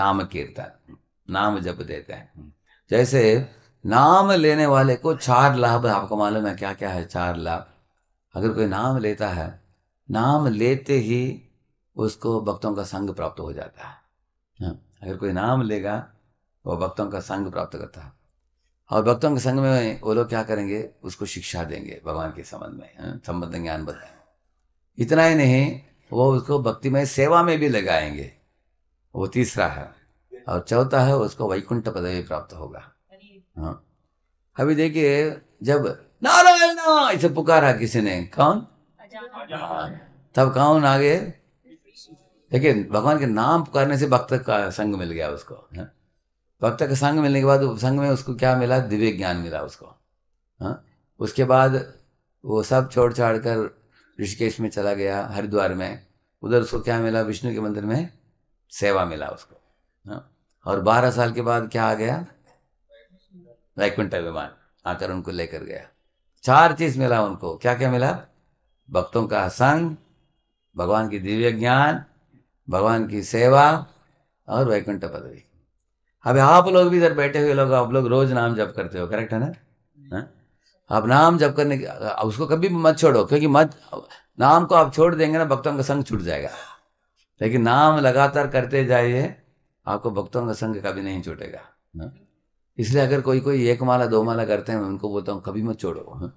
नाम कीर्तन नाम जप देते हैं जैसे नाम लेने वाले को चार लाभ आपको मालूम है क्या क्या है चार लाभ अगर कोई नाम लेता है नाम लेते ही उसको भक्तों का संग प्राप्त हो जाता है हाँ, अगर कोई नाम लेगा वो भक्तों का संग प्राप्त करता है और भक्तों के संग में वो लोग क्या करेंगे उसको शिक्षा देंगे भगवान के संबंध में हाँ, संबंध ज्ञान बताएंगे इतना ही नहीं वो उसको भक्ति में सेवा में भी लगाएंगे वो तीसरा है और चौथा है उसको वैकुंठ पदवी प्राप्त होगा हाँ अभी देखिए जब नारायण ना इसे पुकारा किसी ने कौन तब कौन आ गए लेकिन भगवान के नाम पुकारने से भक्त का संग मिल गया उसको भक्त का संग मिलने के बाद संग में उसको क्या मिला दिव्य ज्ञान मिला उसको हा? उसके बाद वो सब छोड़ छाड़ कर ऋषिकेश में चला गया हरिद्वार में उधर उसको क्या मिला विष्णु के मंदिर में सेवा मिला उसको हा? और बारह साल के बाद क्या आ गया वैकुंठ विमान आकर उनको लेकर गया चार चीज मिला उनको क्या क्या मिला भक्तों का संग भगवान की दिव्य ज्ञान भगवान की सेवा और वैकुंठ पदवी अब आप लोग भी इधर बैठे हुए लोग आप लोग रोज नाम जप करते हो करेक्ट है ना हाँ? आप नाम जप करने उसको कभी मत छोड़ो क्योंकि मत नाम को आप छोड़ देंगे ना भक्तों का संग छूट जाएगा लेकिन नाम लगातार करते जाइए आपको भक्तों का संग कभी नहीं छूटेगा हाँ? इसलिए अगर कोई कोई एक माला दो माला करते हैं मैं उनको बोलता हूँ कभी मत छोड़ो हाँ,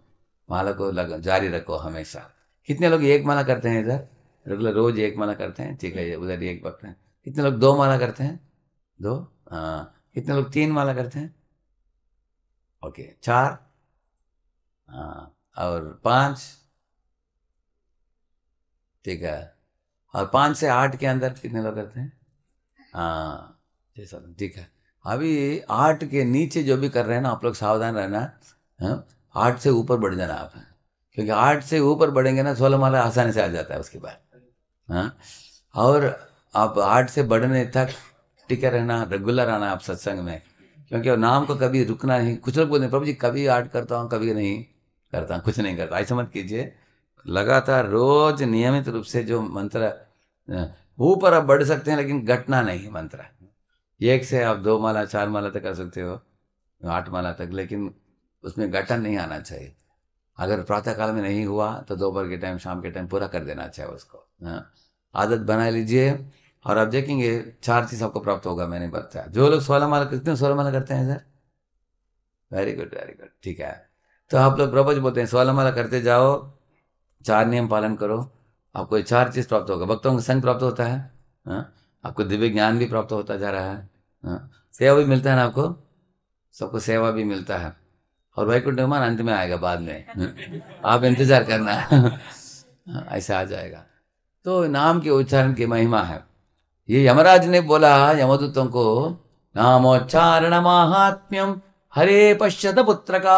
माला को लगा जारी रखो हमेशा कितने लोग एक माला करते हैं इधर रेगुलर रोज एक माला करते हैं ठीक है उधर एक वक्त है कितने लोग दो माला करते हैं दो हाँ कितने लोग तीन माला करते हैं ओके चार हाँ और पाँच ठीक है और पाँच से आठ के अंदर कितने लोग करते हैं हाँ ठीक है अभी आठ के नीचे जो भी कर रहे हैं ना आप लोग सावधान रहना है हाँ, आठ से ऊपर बढ़ जाना आप क्योंकि आठ से ऊपर बढ़ेंगे ना सोलह माला आसानी से आ जाता है उसके बाद हाँ और आप आठ से बढ़ने तक टिके रहना रेगुलर आना आप सत्संग में क्योंकि नाम को कभी रुकना नहीं कुछ लोग बोलते हैं प्रभु जी कभी आर्ट करता हूँ कभी नहीं करता हूँ कुछ नहीं करता ऐसे मत कीजिए लगातार रोज नियमित रूप से जो मंत्र हाँ, ऊपर आप बढ़ सकते हैं लेकिन घटना नहीं मंत्र एक से आप दो माला चार माला तक कर सकते हो आठ माला तक लेकिन उसमें गठन नहीं आना चाहिए अगर प्रातः काल में नहीं हुआ तो दोपहर के टाइम शाम के टाइम पूरा कर देना चाहिए अच्छा उसको हाँ। आदत बना लीजिए और आप देखेंगे चार चीज आपको प्राप्त होगा मैंने बताया जो लोग सोलह माला हैं सोलह माला करते हैं sir very good very good ठीक है तो आप लोग प्रभज बोलते हैं सोलह माला करते जाओ चार नियम पालन करो आपको चार चीज प्राप्त होगा भक्तों का संग प्राप्त होता है हाँ। आपको दिव्य ज्ञान भी प्राप्त होता जा रहा है हाँ। सेवा भी मिलता है ना आपको सबको सेवा भी मिलता है और वैकुंठ मान अंत में आएगा बाद में हाँ। आप इंतजार करना हाँ, ऐसा आ जाएगा तो नाम के उच्चारण की महिमा है ये यमराज ने बोला यमदूतों को नामोच्चारण महात्म्यम हरे पश्यत पुत्र का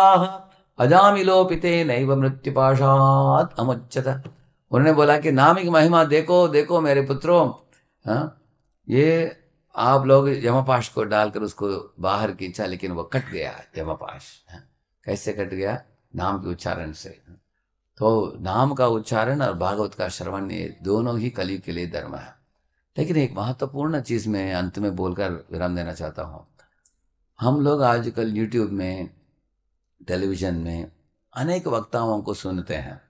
अजामी लोपिते नैव मृत्युपाशात अमुच्चत उन्होंने बोला कि नाम की महिमा देखो देखो मेरे पुत्रों ये आप लोग यमापाश को डालकर उसको बाहर खींचा लेकिन वो कट गया यमपाश कैसे कट गया नाम के उच्चारण से तो नाम का उच्चारण और भागवत का श्रवण ये दोनों ही कली के लिए धर्म है लेकिन एक महत्वपूर्ण चीज में अंत में बोलकर विराम देना चाहता हूँ हम लोग आजकल यूट्यूब में टेलीविजन में अनेक वक्ताओं को सुनते हैं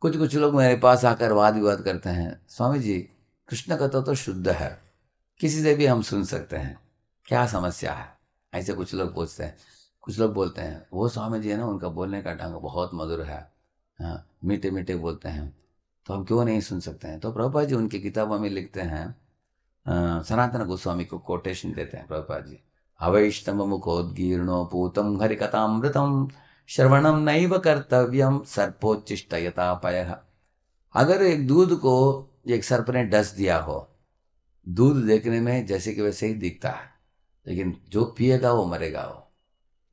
कुछ कुछ लोग मेरे पास आकर वाद विवाद करते हैं स्वामी जी कृष्ण का तो, तो शुद्ध है किसी से भी हम सुन सकते हैं क्या समस्या है ऐसे कुछ लोग पूछते हैं कुछ लोग बोलते हैं वो स्वामी जी है ना उनका बोलने का ढंग बहुत मधुर है हाँ मीठे मीठे बोलते हैं तो हम क्यों नहीं सुन सकते हैं तो प्रभुपा जी उनकी किताबों में लिखते हैं सनातन गोस्वामी को कोटेशन देते हैं प्रभुपा जी अवैष्टम मुखोदीर्णो पूतम कथामृतम श्रवणम नैव कर्तव्यम सर्पोच्चिष्ट यथा अगर एक दूध को एक सर्प ने डस दिया हो दूध देखने में जैसे कि वैसे ही दिखता है लेकिन जो पिएगा वो मरेगा वो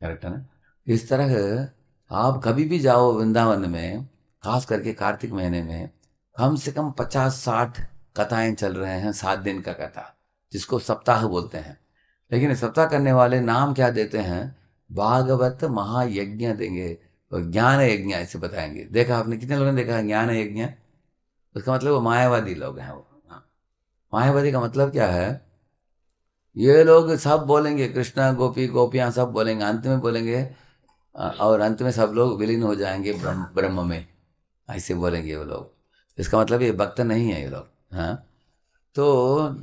करेक्ट है ना इस तरह आप कभी भी जाओ वृंदावन में खास करके कार्तिक महीने में कम से कम पचास साठ कथाएं चल रहे हैं सात दिन का कथा जिसको सप्ताह बोलते हैं लेकिन सप्ताह करने वाले नाम क्या देते हैं भागवत महायज्ञ देंगे और ज्ञान यज्ञ ऐसे बताएंगे देखा आपने कितने लोगों ने देखा ज्ञान यज्ञ उसका मतलब वो मायावादी लोग हैं वो हाँ। मायावादी का मतलब क्या है ये लोग सब बोलेंगे कृष्णा गोपी गोपियां सब बोलेंगे अंत में बोलेंगे और अंत में सब लोग विलीन हो जाएंगे ब्रह्म ब्रह्म में ऐसे बोलेंगे वो लोग इसका मतलब ये भक्त नहीं है ये लोग हाँ तो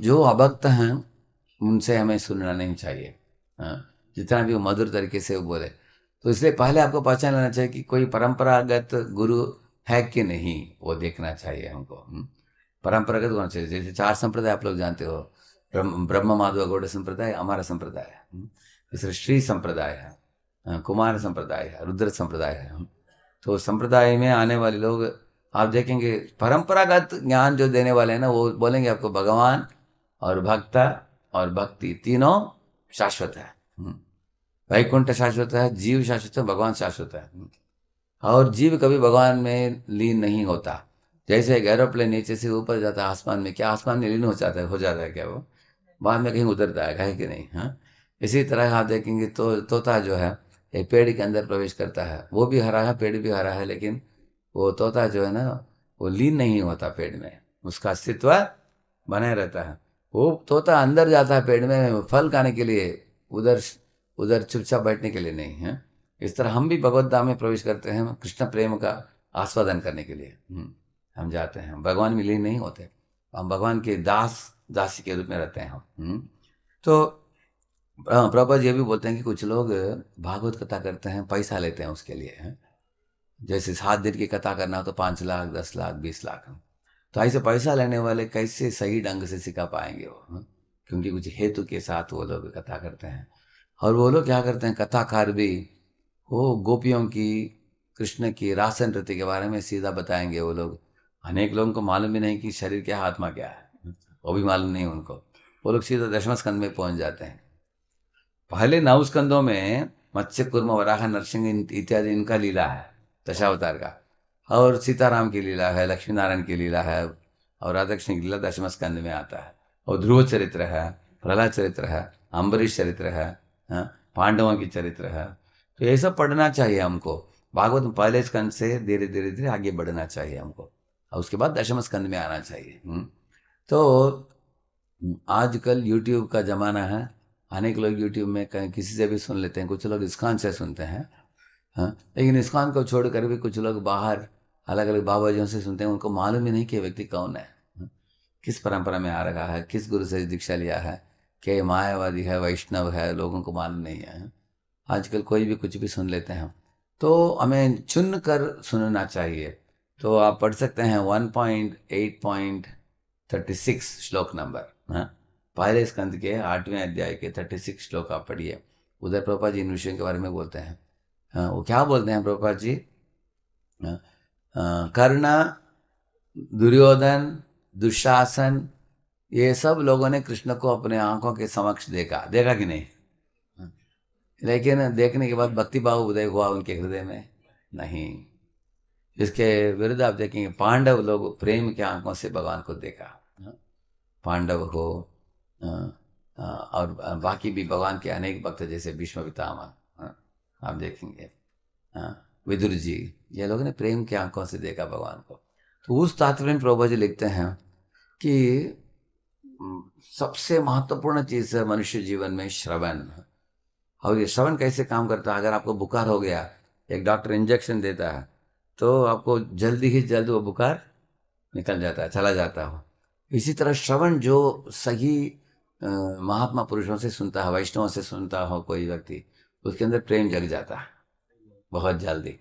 जो अभक्त हैं उनसे हमें सुनना नहीं चाहिए हाँ जितना भी वो मधुर तरीके से वो बोले तो इसलिए पहले आपको पहचान लेना चाहिए कि कोई परंपरागत गुरु है कि नहीं वो देखना चाहिए हमको हम्म। परंपरागत होना चाहिए जैसे चार संप्रदाय आप लोग जानते हो ब्रह्म माधव गौड़ संप्रदाय हमारा संप्रदाय है हम्म। श्री संप्रदाय है कुमार संप्रदाय है रुद्र संप्रदाय है हम्म। तो संप्रदाय में आने वाले लोग आप देखेंगे परंपरागत ज्ञान जो देने वाले हैं ना वो बोलेंगे आपको भगवान और भक्ता और भक्ति तीनों शाश्वत है वैकुंठ शाश्वत है जीव शाश्वत है भगवान शाश्वत है और जीव कभी भगवान में लीन नहीं होता जैसे एक एरोप्लेन नीचे से ऊपर जाता है आसमान में क्या आसमान में लीन हो जाता है हो जाता है क्या वो बाद में कहीं उतरता है कहीं कि नहीं हाँ इसी तरह आप देखेंगे तो तोता जो है एक पेड़ के अंदर प्रवेश करता है वो भी हरा है पेड़ भी हरा है लेकिन वो तोता जो है ना वो लीन नहीं होता पेड़ में उसका अस्तित्व बने रहता है वो तोता अंदर जाता है पेड़ में फल खाने के लिए उधर उधर चुपचाप बैठने के लिए नहीं है हाँ? इस तरह हम भी भगवत धाम में प्रवेश करते हैं कृष्ण प्रेम का आस्वादन करने के लिए हम्म, हम जाते हैं भगवान में लीन नहीं होते हम भगवान के दास दासी के रूप में रहते हैं हम हम्म, तो प्रभा जी भी बोलते हैं कि कुछ लोग भागवत कथा करते हैं पैसा लेते हैं उसके लिए है? जैसे सात दिन की कथा करना हो तो पाँच लाख दस लाख बीस लाख तो ऐसे पैसा लेने वाले कैसे सही ढंग से सिखा पाएंगे वो हम्म, क्योंकि कुछ हेतु के साथ वो लोग कथा करते हैं और वो लोग क्या करते हैं कथाकार भी वो गोपियों की कृष्ण की रास नृत्य के बारे में सीधा बताएंगे वो लोग अनेक लोगों को मालूम भी नहीं कि शरीर क्या आत्मा क्या है वो भी मालूम नहीं उनको वो लोग सीधा दशम स्कंद में पहुंच जाते हैं पहले नव स्कंदों में मत्स्य कुर्म वराह नरसिंह इत्यादि इनका लीला है दशावतार का और सीताराम की लीला है लक्ष्मी नारायण की लीला है और राधा कृष्ण की लीला दशम स्कंद में आता है और ध्रुव चरित्र है प्रहलाद चरित्र है अम्बरीश चरित्र है हाँ, पांडवों की चरित्र है तो ये सब पढ़ना चाहिए हमको भागवत पहले स्कंद से धीरे धीरे धीरे आगे बढ़ना चाहिए हमको और उसके बाद दशम स्कंद में आना चाहिए हम्म। तो आजकल यूट्यूब का ज़माना है अनेक लोग यूट्यूब में कहीं किसी से भी सुन लेते हैं कुछ लोग इस्कान से सुनते हैं हाँ लेकिन इस्कान को छोड़कर भी कुछ लोग बाहर अलग अलग बाबा जी से सुनते हैं उनको मालूम ही नहीं कि व्यक्ति कौन है हाँ। किस परंपरा में आ रहा है किस गुरु से दीक्षा लिया है क्या मायावादी है वैष्णव है लोगों को मालूम नहीं है हाँ। आजकल कोई भी कुछ भी सुन लेते हैं तो हमें चुन कर सुनना चाहिए तो आप पढ़ सकते हैं one point eight point thirty six श्लोक नंबर हाँ पहले स्कंद के आठवें अध्याय के थर्टी सिक्स श्लोक आप पढ़िए उधर प्रभा जी इन विषयों के बारे में बोलते हैं हाँ, वो क्या बोलते हैं प्रभा जी हाँ, कर्ण दुर्योधन दुशासन ये सब लोगों ने कृष्ण को अपने आंखों के समक्ष देखा देखा कि नहीं लेकिन देखने के बाद भक्ति भाव उदय हुआ उनके हृदय में नहीं इसके विरुद्ध आप देखेंगे पांडव लोग प्रेम के आंखों से भगवान को देखा हाँ। पांडव हो हाँ, हाँ, और बाकी भी भगवान के अनेक भक्त जैसे भीष्म पितामह आप देखेंगे विदुर जी ये लोग ने प्रेम के आंखों से देखा भगवान को तो उस तात्पर्य में प्रभा जी लिखते हैं कि सबसे महत्वपूर्ण चीज़ है मनुष्य जीवन में श्रवण और ये श्रवण कैसे काम करता है अगर आपको बुखार हो गया एक डॉक्टर इंजेक्शन देता है तो आपको जल्दी ही जल्द वो बुखार निकल जाता है चला जाता हो इसी तरह श्रवण जो सही महात्मा पुरुषों से सुनता है वैष्णवों से सुनता हो कोई व्यक्ति उसके अंदर प्रेम जग जाता है बहुत जल्दी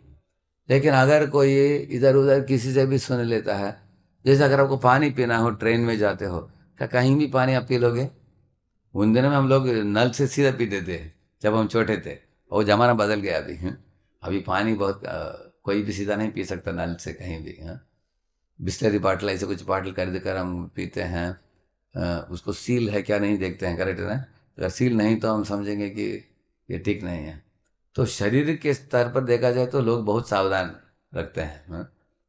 लेकिन अगर कोई इधर उधर किसी से भी सुन लेता है जैसे अगर आपको पानी पीना हो ट्रेन में जाते हो क्या कहीं भी पानी आप पी लोगे उन दिनों में हम लोग नल से सीधा पी देते हैं जब हम छोटे थे वो ज़माना बदल गया अभी हाँ। अभी पानी बहुत आ, कोई भी सीधा नहीं पी सकता नल से कहीं भी हाँ बिस्तरी बाटल ऐसे कुछ बाटल खरीद कर हम पीते हैं आ, उसको सील है क्या नहीं देखते हैं करेक्ट ना अगर सील नहीं तो हम समझेंगे कि ये ठीक नहीं है तो शरीर के स्तर पर देखा जाए तो लोग बहुत सावधान रखते हैं हा?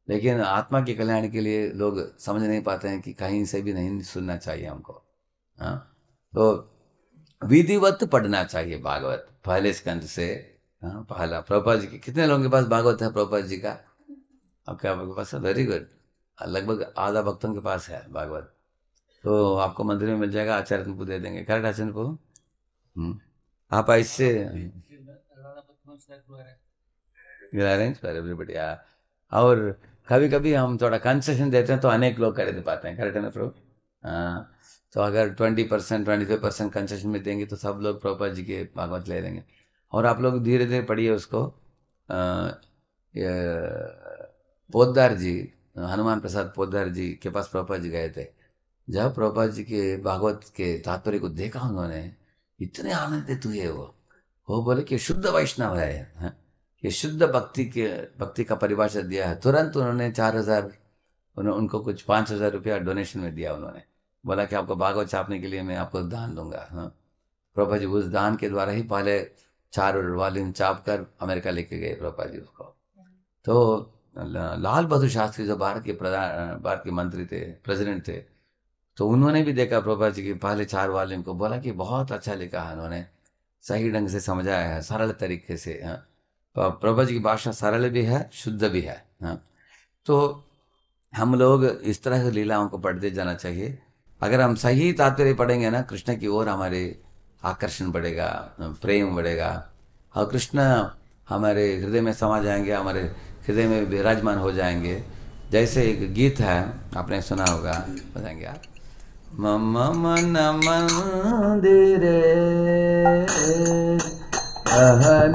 लेकिन आत्मा के कल्याण के लिए लोग समझ नहीं पाते हैं कि कहीं से भी नहीं सुनना चाहिए हमको हाँ तो विधिवत पढ़ना चाहिए भागवत पहले स्कंद से हाँ, पहला प्रभुपा जी के कितने लोगों के पास भागवत है प्रभुपा जी का आपके के पास है वेरी गुड लगभग आधा भक्तों के पास है भागवत तो आपको मंदिर में मिल जाएगा आचार्य प्रभु दे देंगे करेक्ट आचार्य प्रभु हम्म। आप ऐसे हाँ। और कभी कभी हम थोड़ा कंसेशन देते हैं तो अनेक लोग खरीद दे पाते हैं करेक्ट है ना प्रभु हाँ। तो अगर twenty percent twenty five percent concession में देंगे तो सब लोग प्रोपा जी के भागवत ले लेंगे और आप लोग धीरे धीरे पढ़िए उसको पोदार जी हनुमान प्रसाद पोदार जी के पास प्रोपा जी गए थे जब प्रभुपा जी के भागवत के तात्पर्य को देखा उन्होंने इतने आनंदित हुए वो वो बोले कि शुद्ध वैष्णव है, है? हाँ। ये शुद्ध भक्ति के भक्ति का परिभाषा दिया है तुरंत उन्होंने चार हजार उन्होंने उनको कुछ पाँच हजार रुपया डोनेशन में दिया उन्होंने बोला कि आपको भागवत छापने के लिए मैं आपको दान दूंगा हाँ प्रभा जी उस दान के द्वारा ही पहले चार वालिन चाप कर अमेरिका लेके गए प्रभा जी उसको तो लाल बहादुर शास्त्री जो भारत के प्रधान भारत के मंत्री थे प्रेसिडेंट थे तो उन्होंने भी देखा प्रभा जी के पहले चार वालिन को बोला कि बहुत अच्छा लिखा है उन्होंने सही ढंग से समझाया है सरल तरीके से हाँ प्रभा जी की भाषा सरल भी है शुद्ध भी है हाँ तो हम लोग इस तरह से लीलाओं को पढ़ते जाना चाहिए अगर हम सही तात्पर्य पढ़ेंगे ना कृष्ण की ओर हमारे आकर्षण बढ़ेगा प्रेम बढ़ेगा और कृष्ण हमारे हृदय में समा जाएंगे हमारे हृदय में विराजमान हो जाएंगे जैसे एक गीत है आपने सुना होगा बताएंगे आप मम मन मंदिर अहन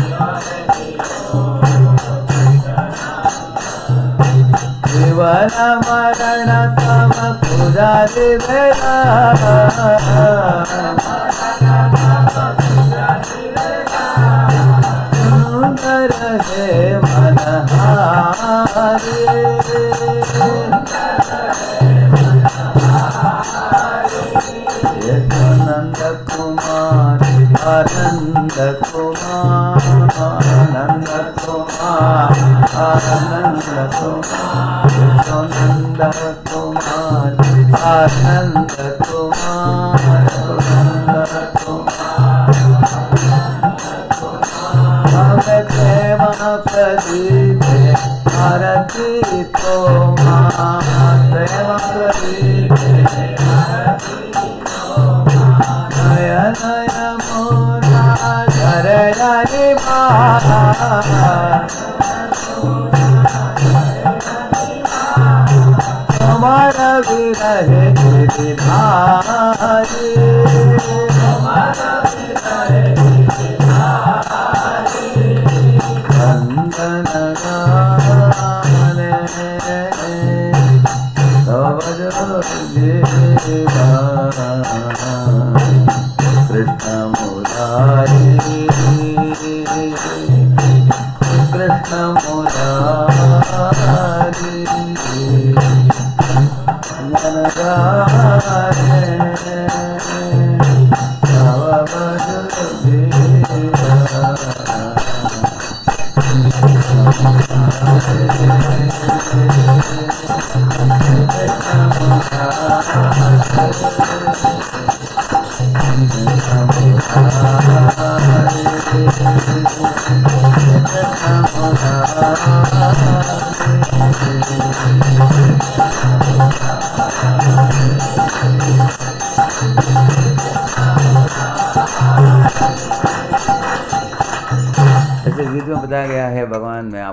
भुवन मरण तव पुरा दिवरा सुंदर मनहारी नंद कुमार आनंद कुमार आनंद कुमार आनंद कुमार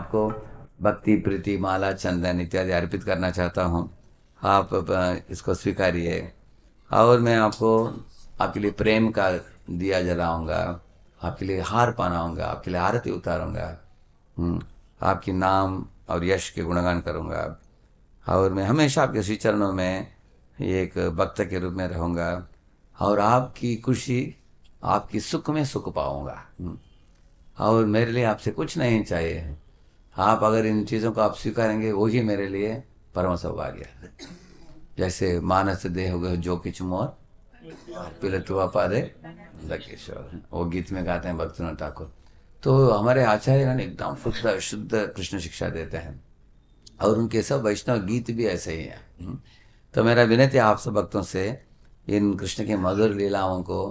आपको भक्ति प्रीति माला चंदन इत्यादि अर्पित करना चाहता हूँ आप इसको स्वीकारिए और मैं आपको आपके लिए प्रेम का दिया जलाऊंगा आपके लिए हार पहनाऊंगा आपके लिए आरती उतारूंगा हम्म, आपके नाम और यश के गुणगान करूंगा और मैं हमेशा आपके श्री चरणों में एक भक्त के रूप में रहूंगा और आपकी खुशी आपकी सुख में सुख पाऊंगा हम्म, और मेरे लिए आपसे कुछ नहीं चाहिए आप अगर इन चीज़ों को आप स्वीकारेंगे वही मेरे लिए परम सौभाग्य जैसे मानस देह हो गए जो कि चुमोर पिलतुआ पादे लकेश्वर वो गीत में गाते हैं भक्तनाथ ठाकुर तो हमारे आचार्य एकदम शुद्ध शुद्ध कृष्ण शिक्षा देते हैं और उनके सब वैष्णव गीत भी ऐसे ही हैं हम्म। तो मेरा विनती है आप सब भक्तों से इन कृष्ण के मधुर लीलाओं को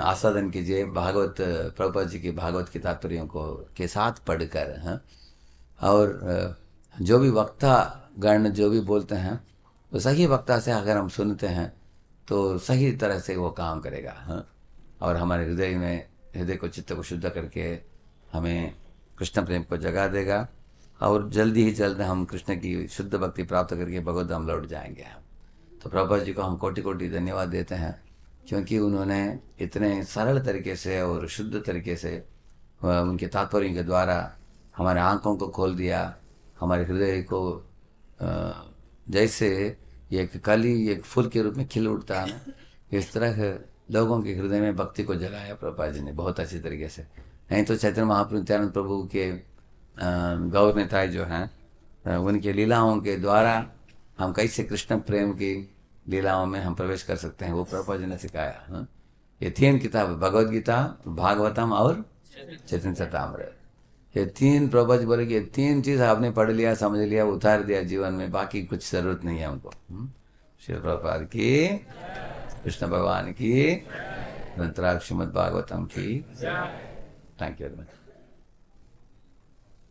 आस्वादन कीजिए भागवत प्रभुपा जी की भागवत की तात्पर्यों को के साथ पढ़कर हैं हाँ। और जो भी वक्ता गण जो भी बोलते हैं वो सही वक्ता से अगर हम सुनते हैं तो सही तरह से वो काम करेगा हाँ और हमारे हृदय में हृदय को चित्त को शुद्ध करके हमें कृष्ण प्रेम को जगा देगा और जल्दी ही जल्द हम कृष्ण की शुद्ध भक्ति प्राप्त करके भगवत धाम लौट जाएंगे हम हाँ। तो प्रभा जी को हम कोटि कोटि धन्यवाद देते हैं क्योंकि उन्होंने इतने सरल तरीके से और शुद्ध तरीके से उनके तात्पर्य के द्वारा हमारे आँखों को खोल दिया हमारे हृदय को जैसे एक कली एक फूल के रूप में खिल उठता है ना [LAUGHS] इस तरह लोगों के हृदय में भक्ति को जगाया प्रभा जी ने बहुत अच्छी तरीके से नहीं तो चैतन्य महाप्रत्यानंद प्रभु के गौर नेताएं जो हैं उनके लीलाओं के द्वारा हम कैसे कृष्ण प्रेम की लीलाओं में हम प्रवेश कर सकते हैं वो प्रभा जी ने सिखाया हाँ। ये तीन किताब भगवदगीता भागवतम और चैतन्य सताम्रत ये तीन प्रपंच वर्ग ये तीन चीज आपने पढ़ लिया समझ लिया उतार दिया जीवन में बाकी कुछ जरूरत नहीं है हमको हम्म? शिव प्रपात की कृष्ण भगवान की मंत्राक्ष भागवतम की थैंक यू वेरी मच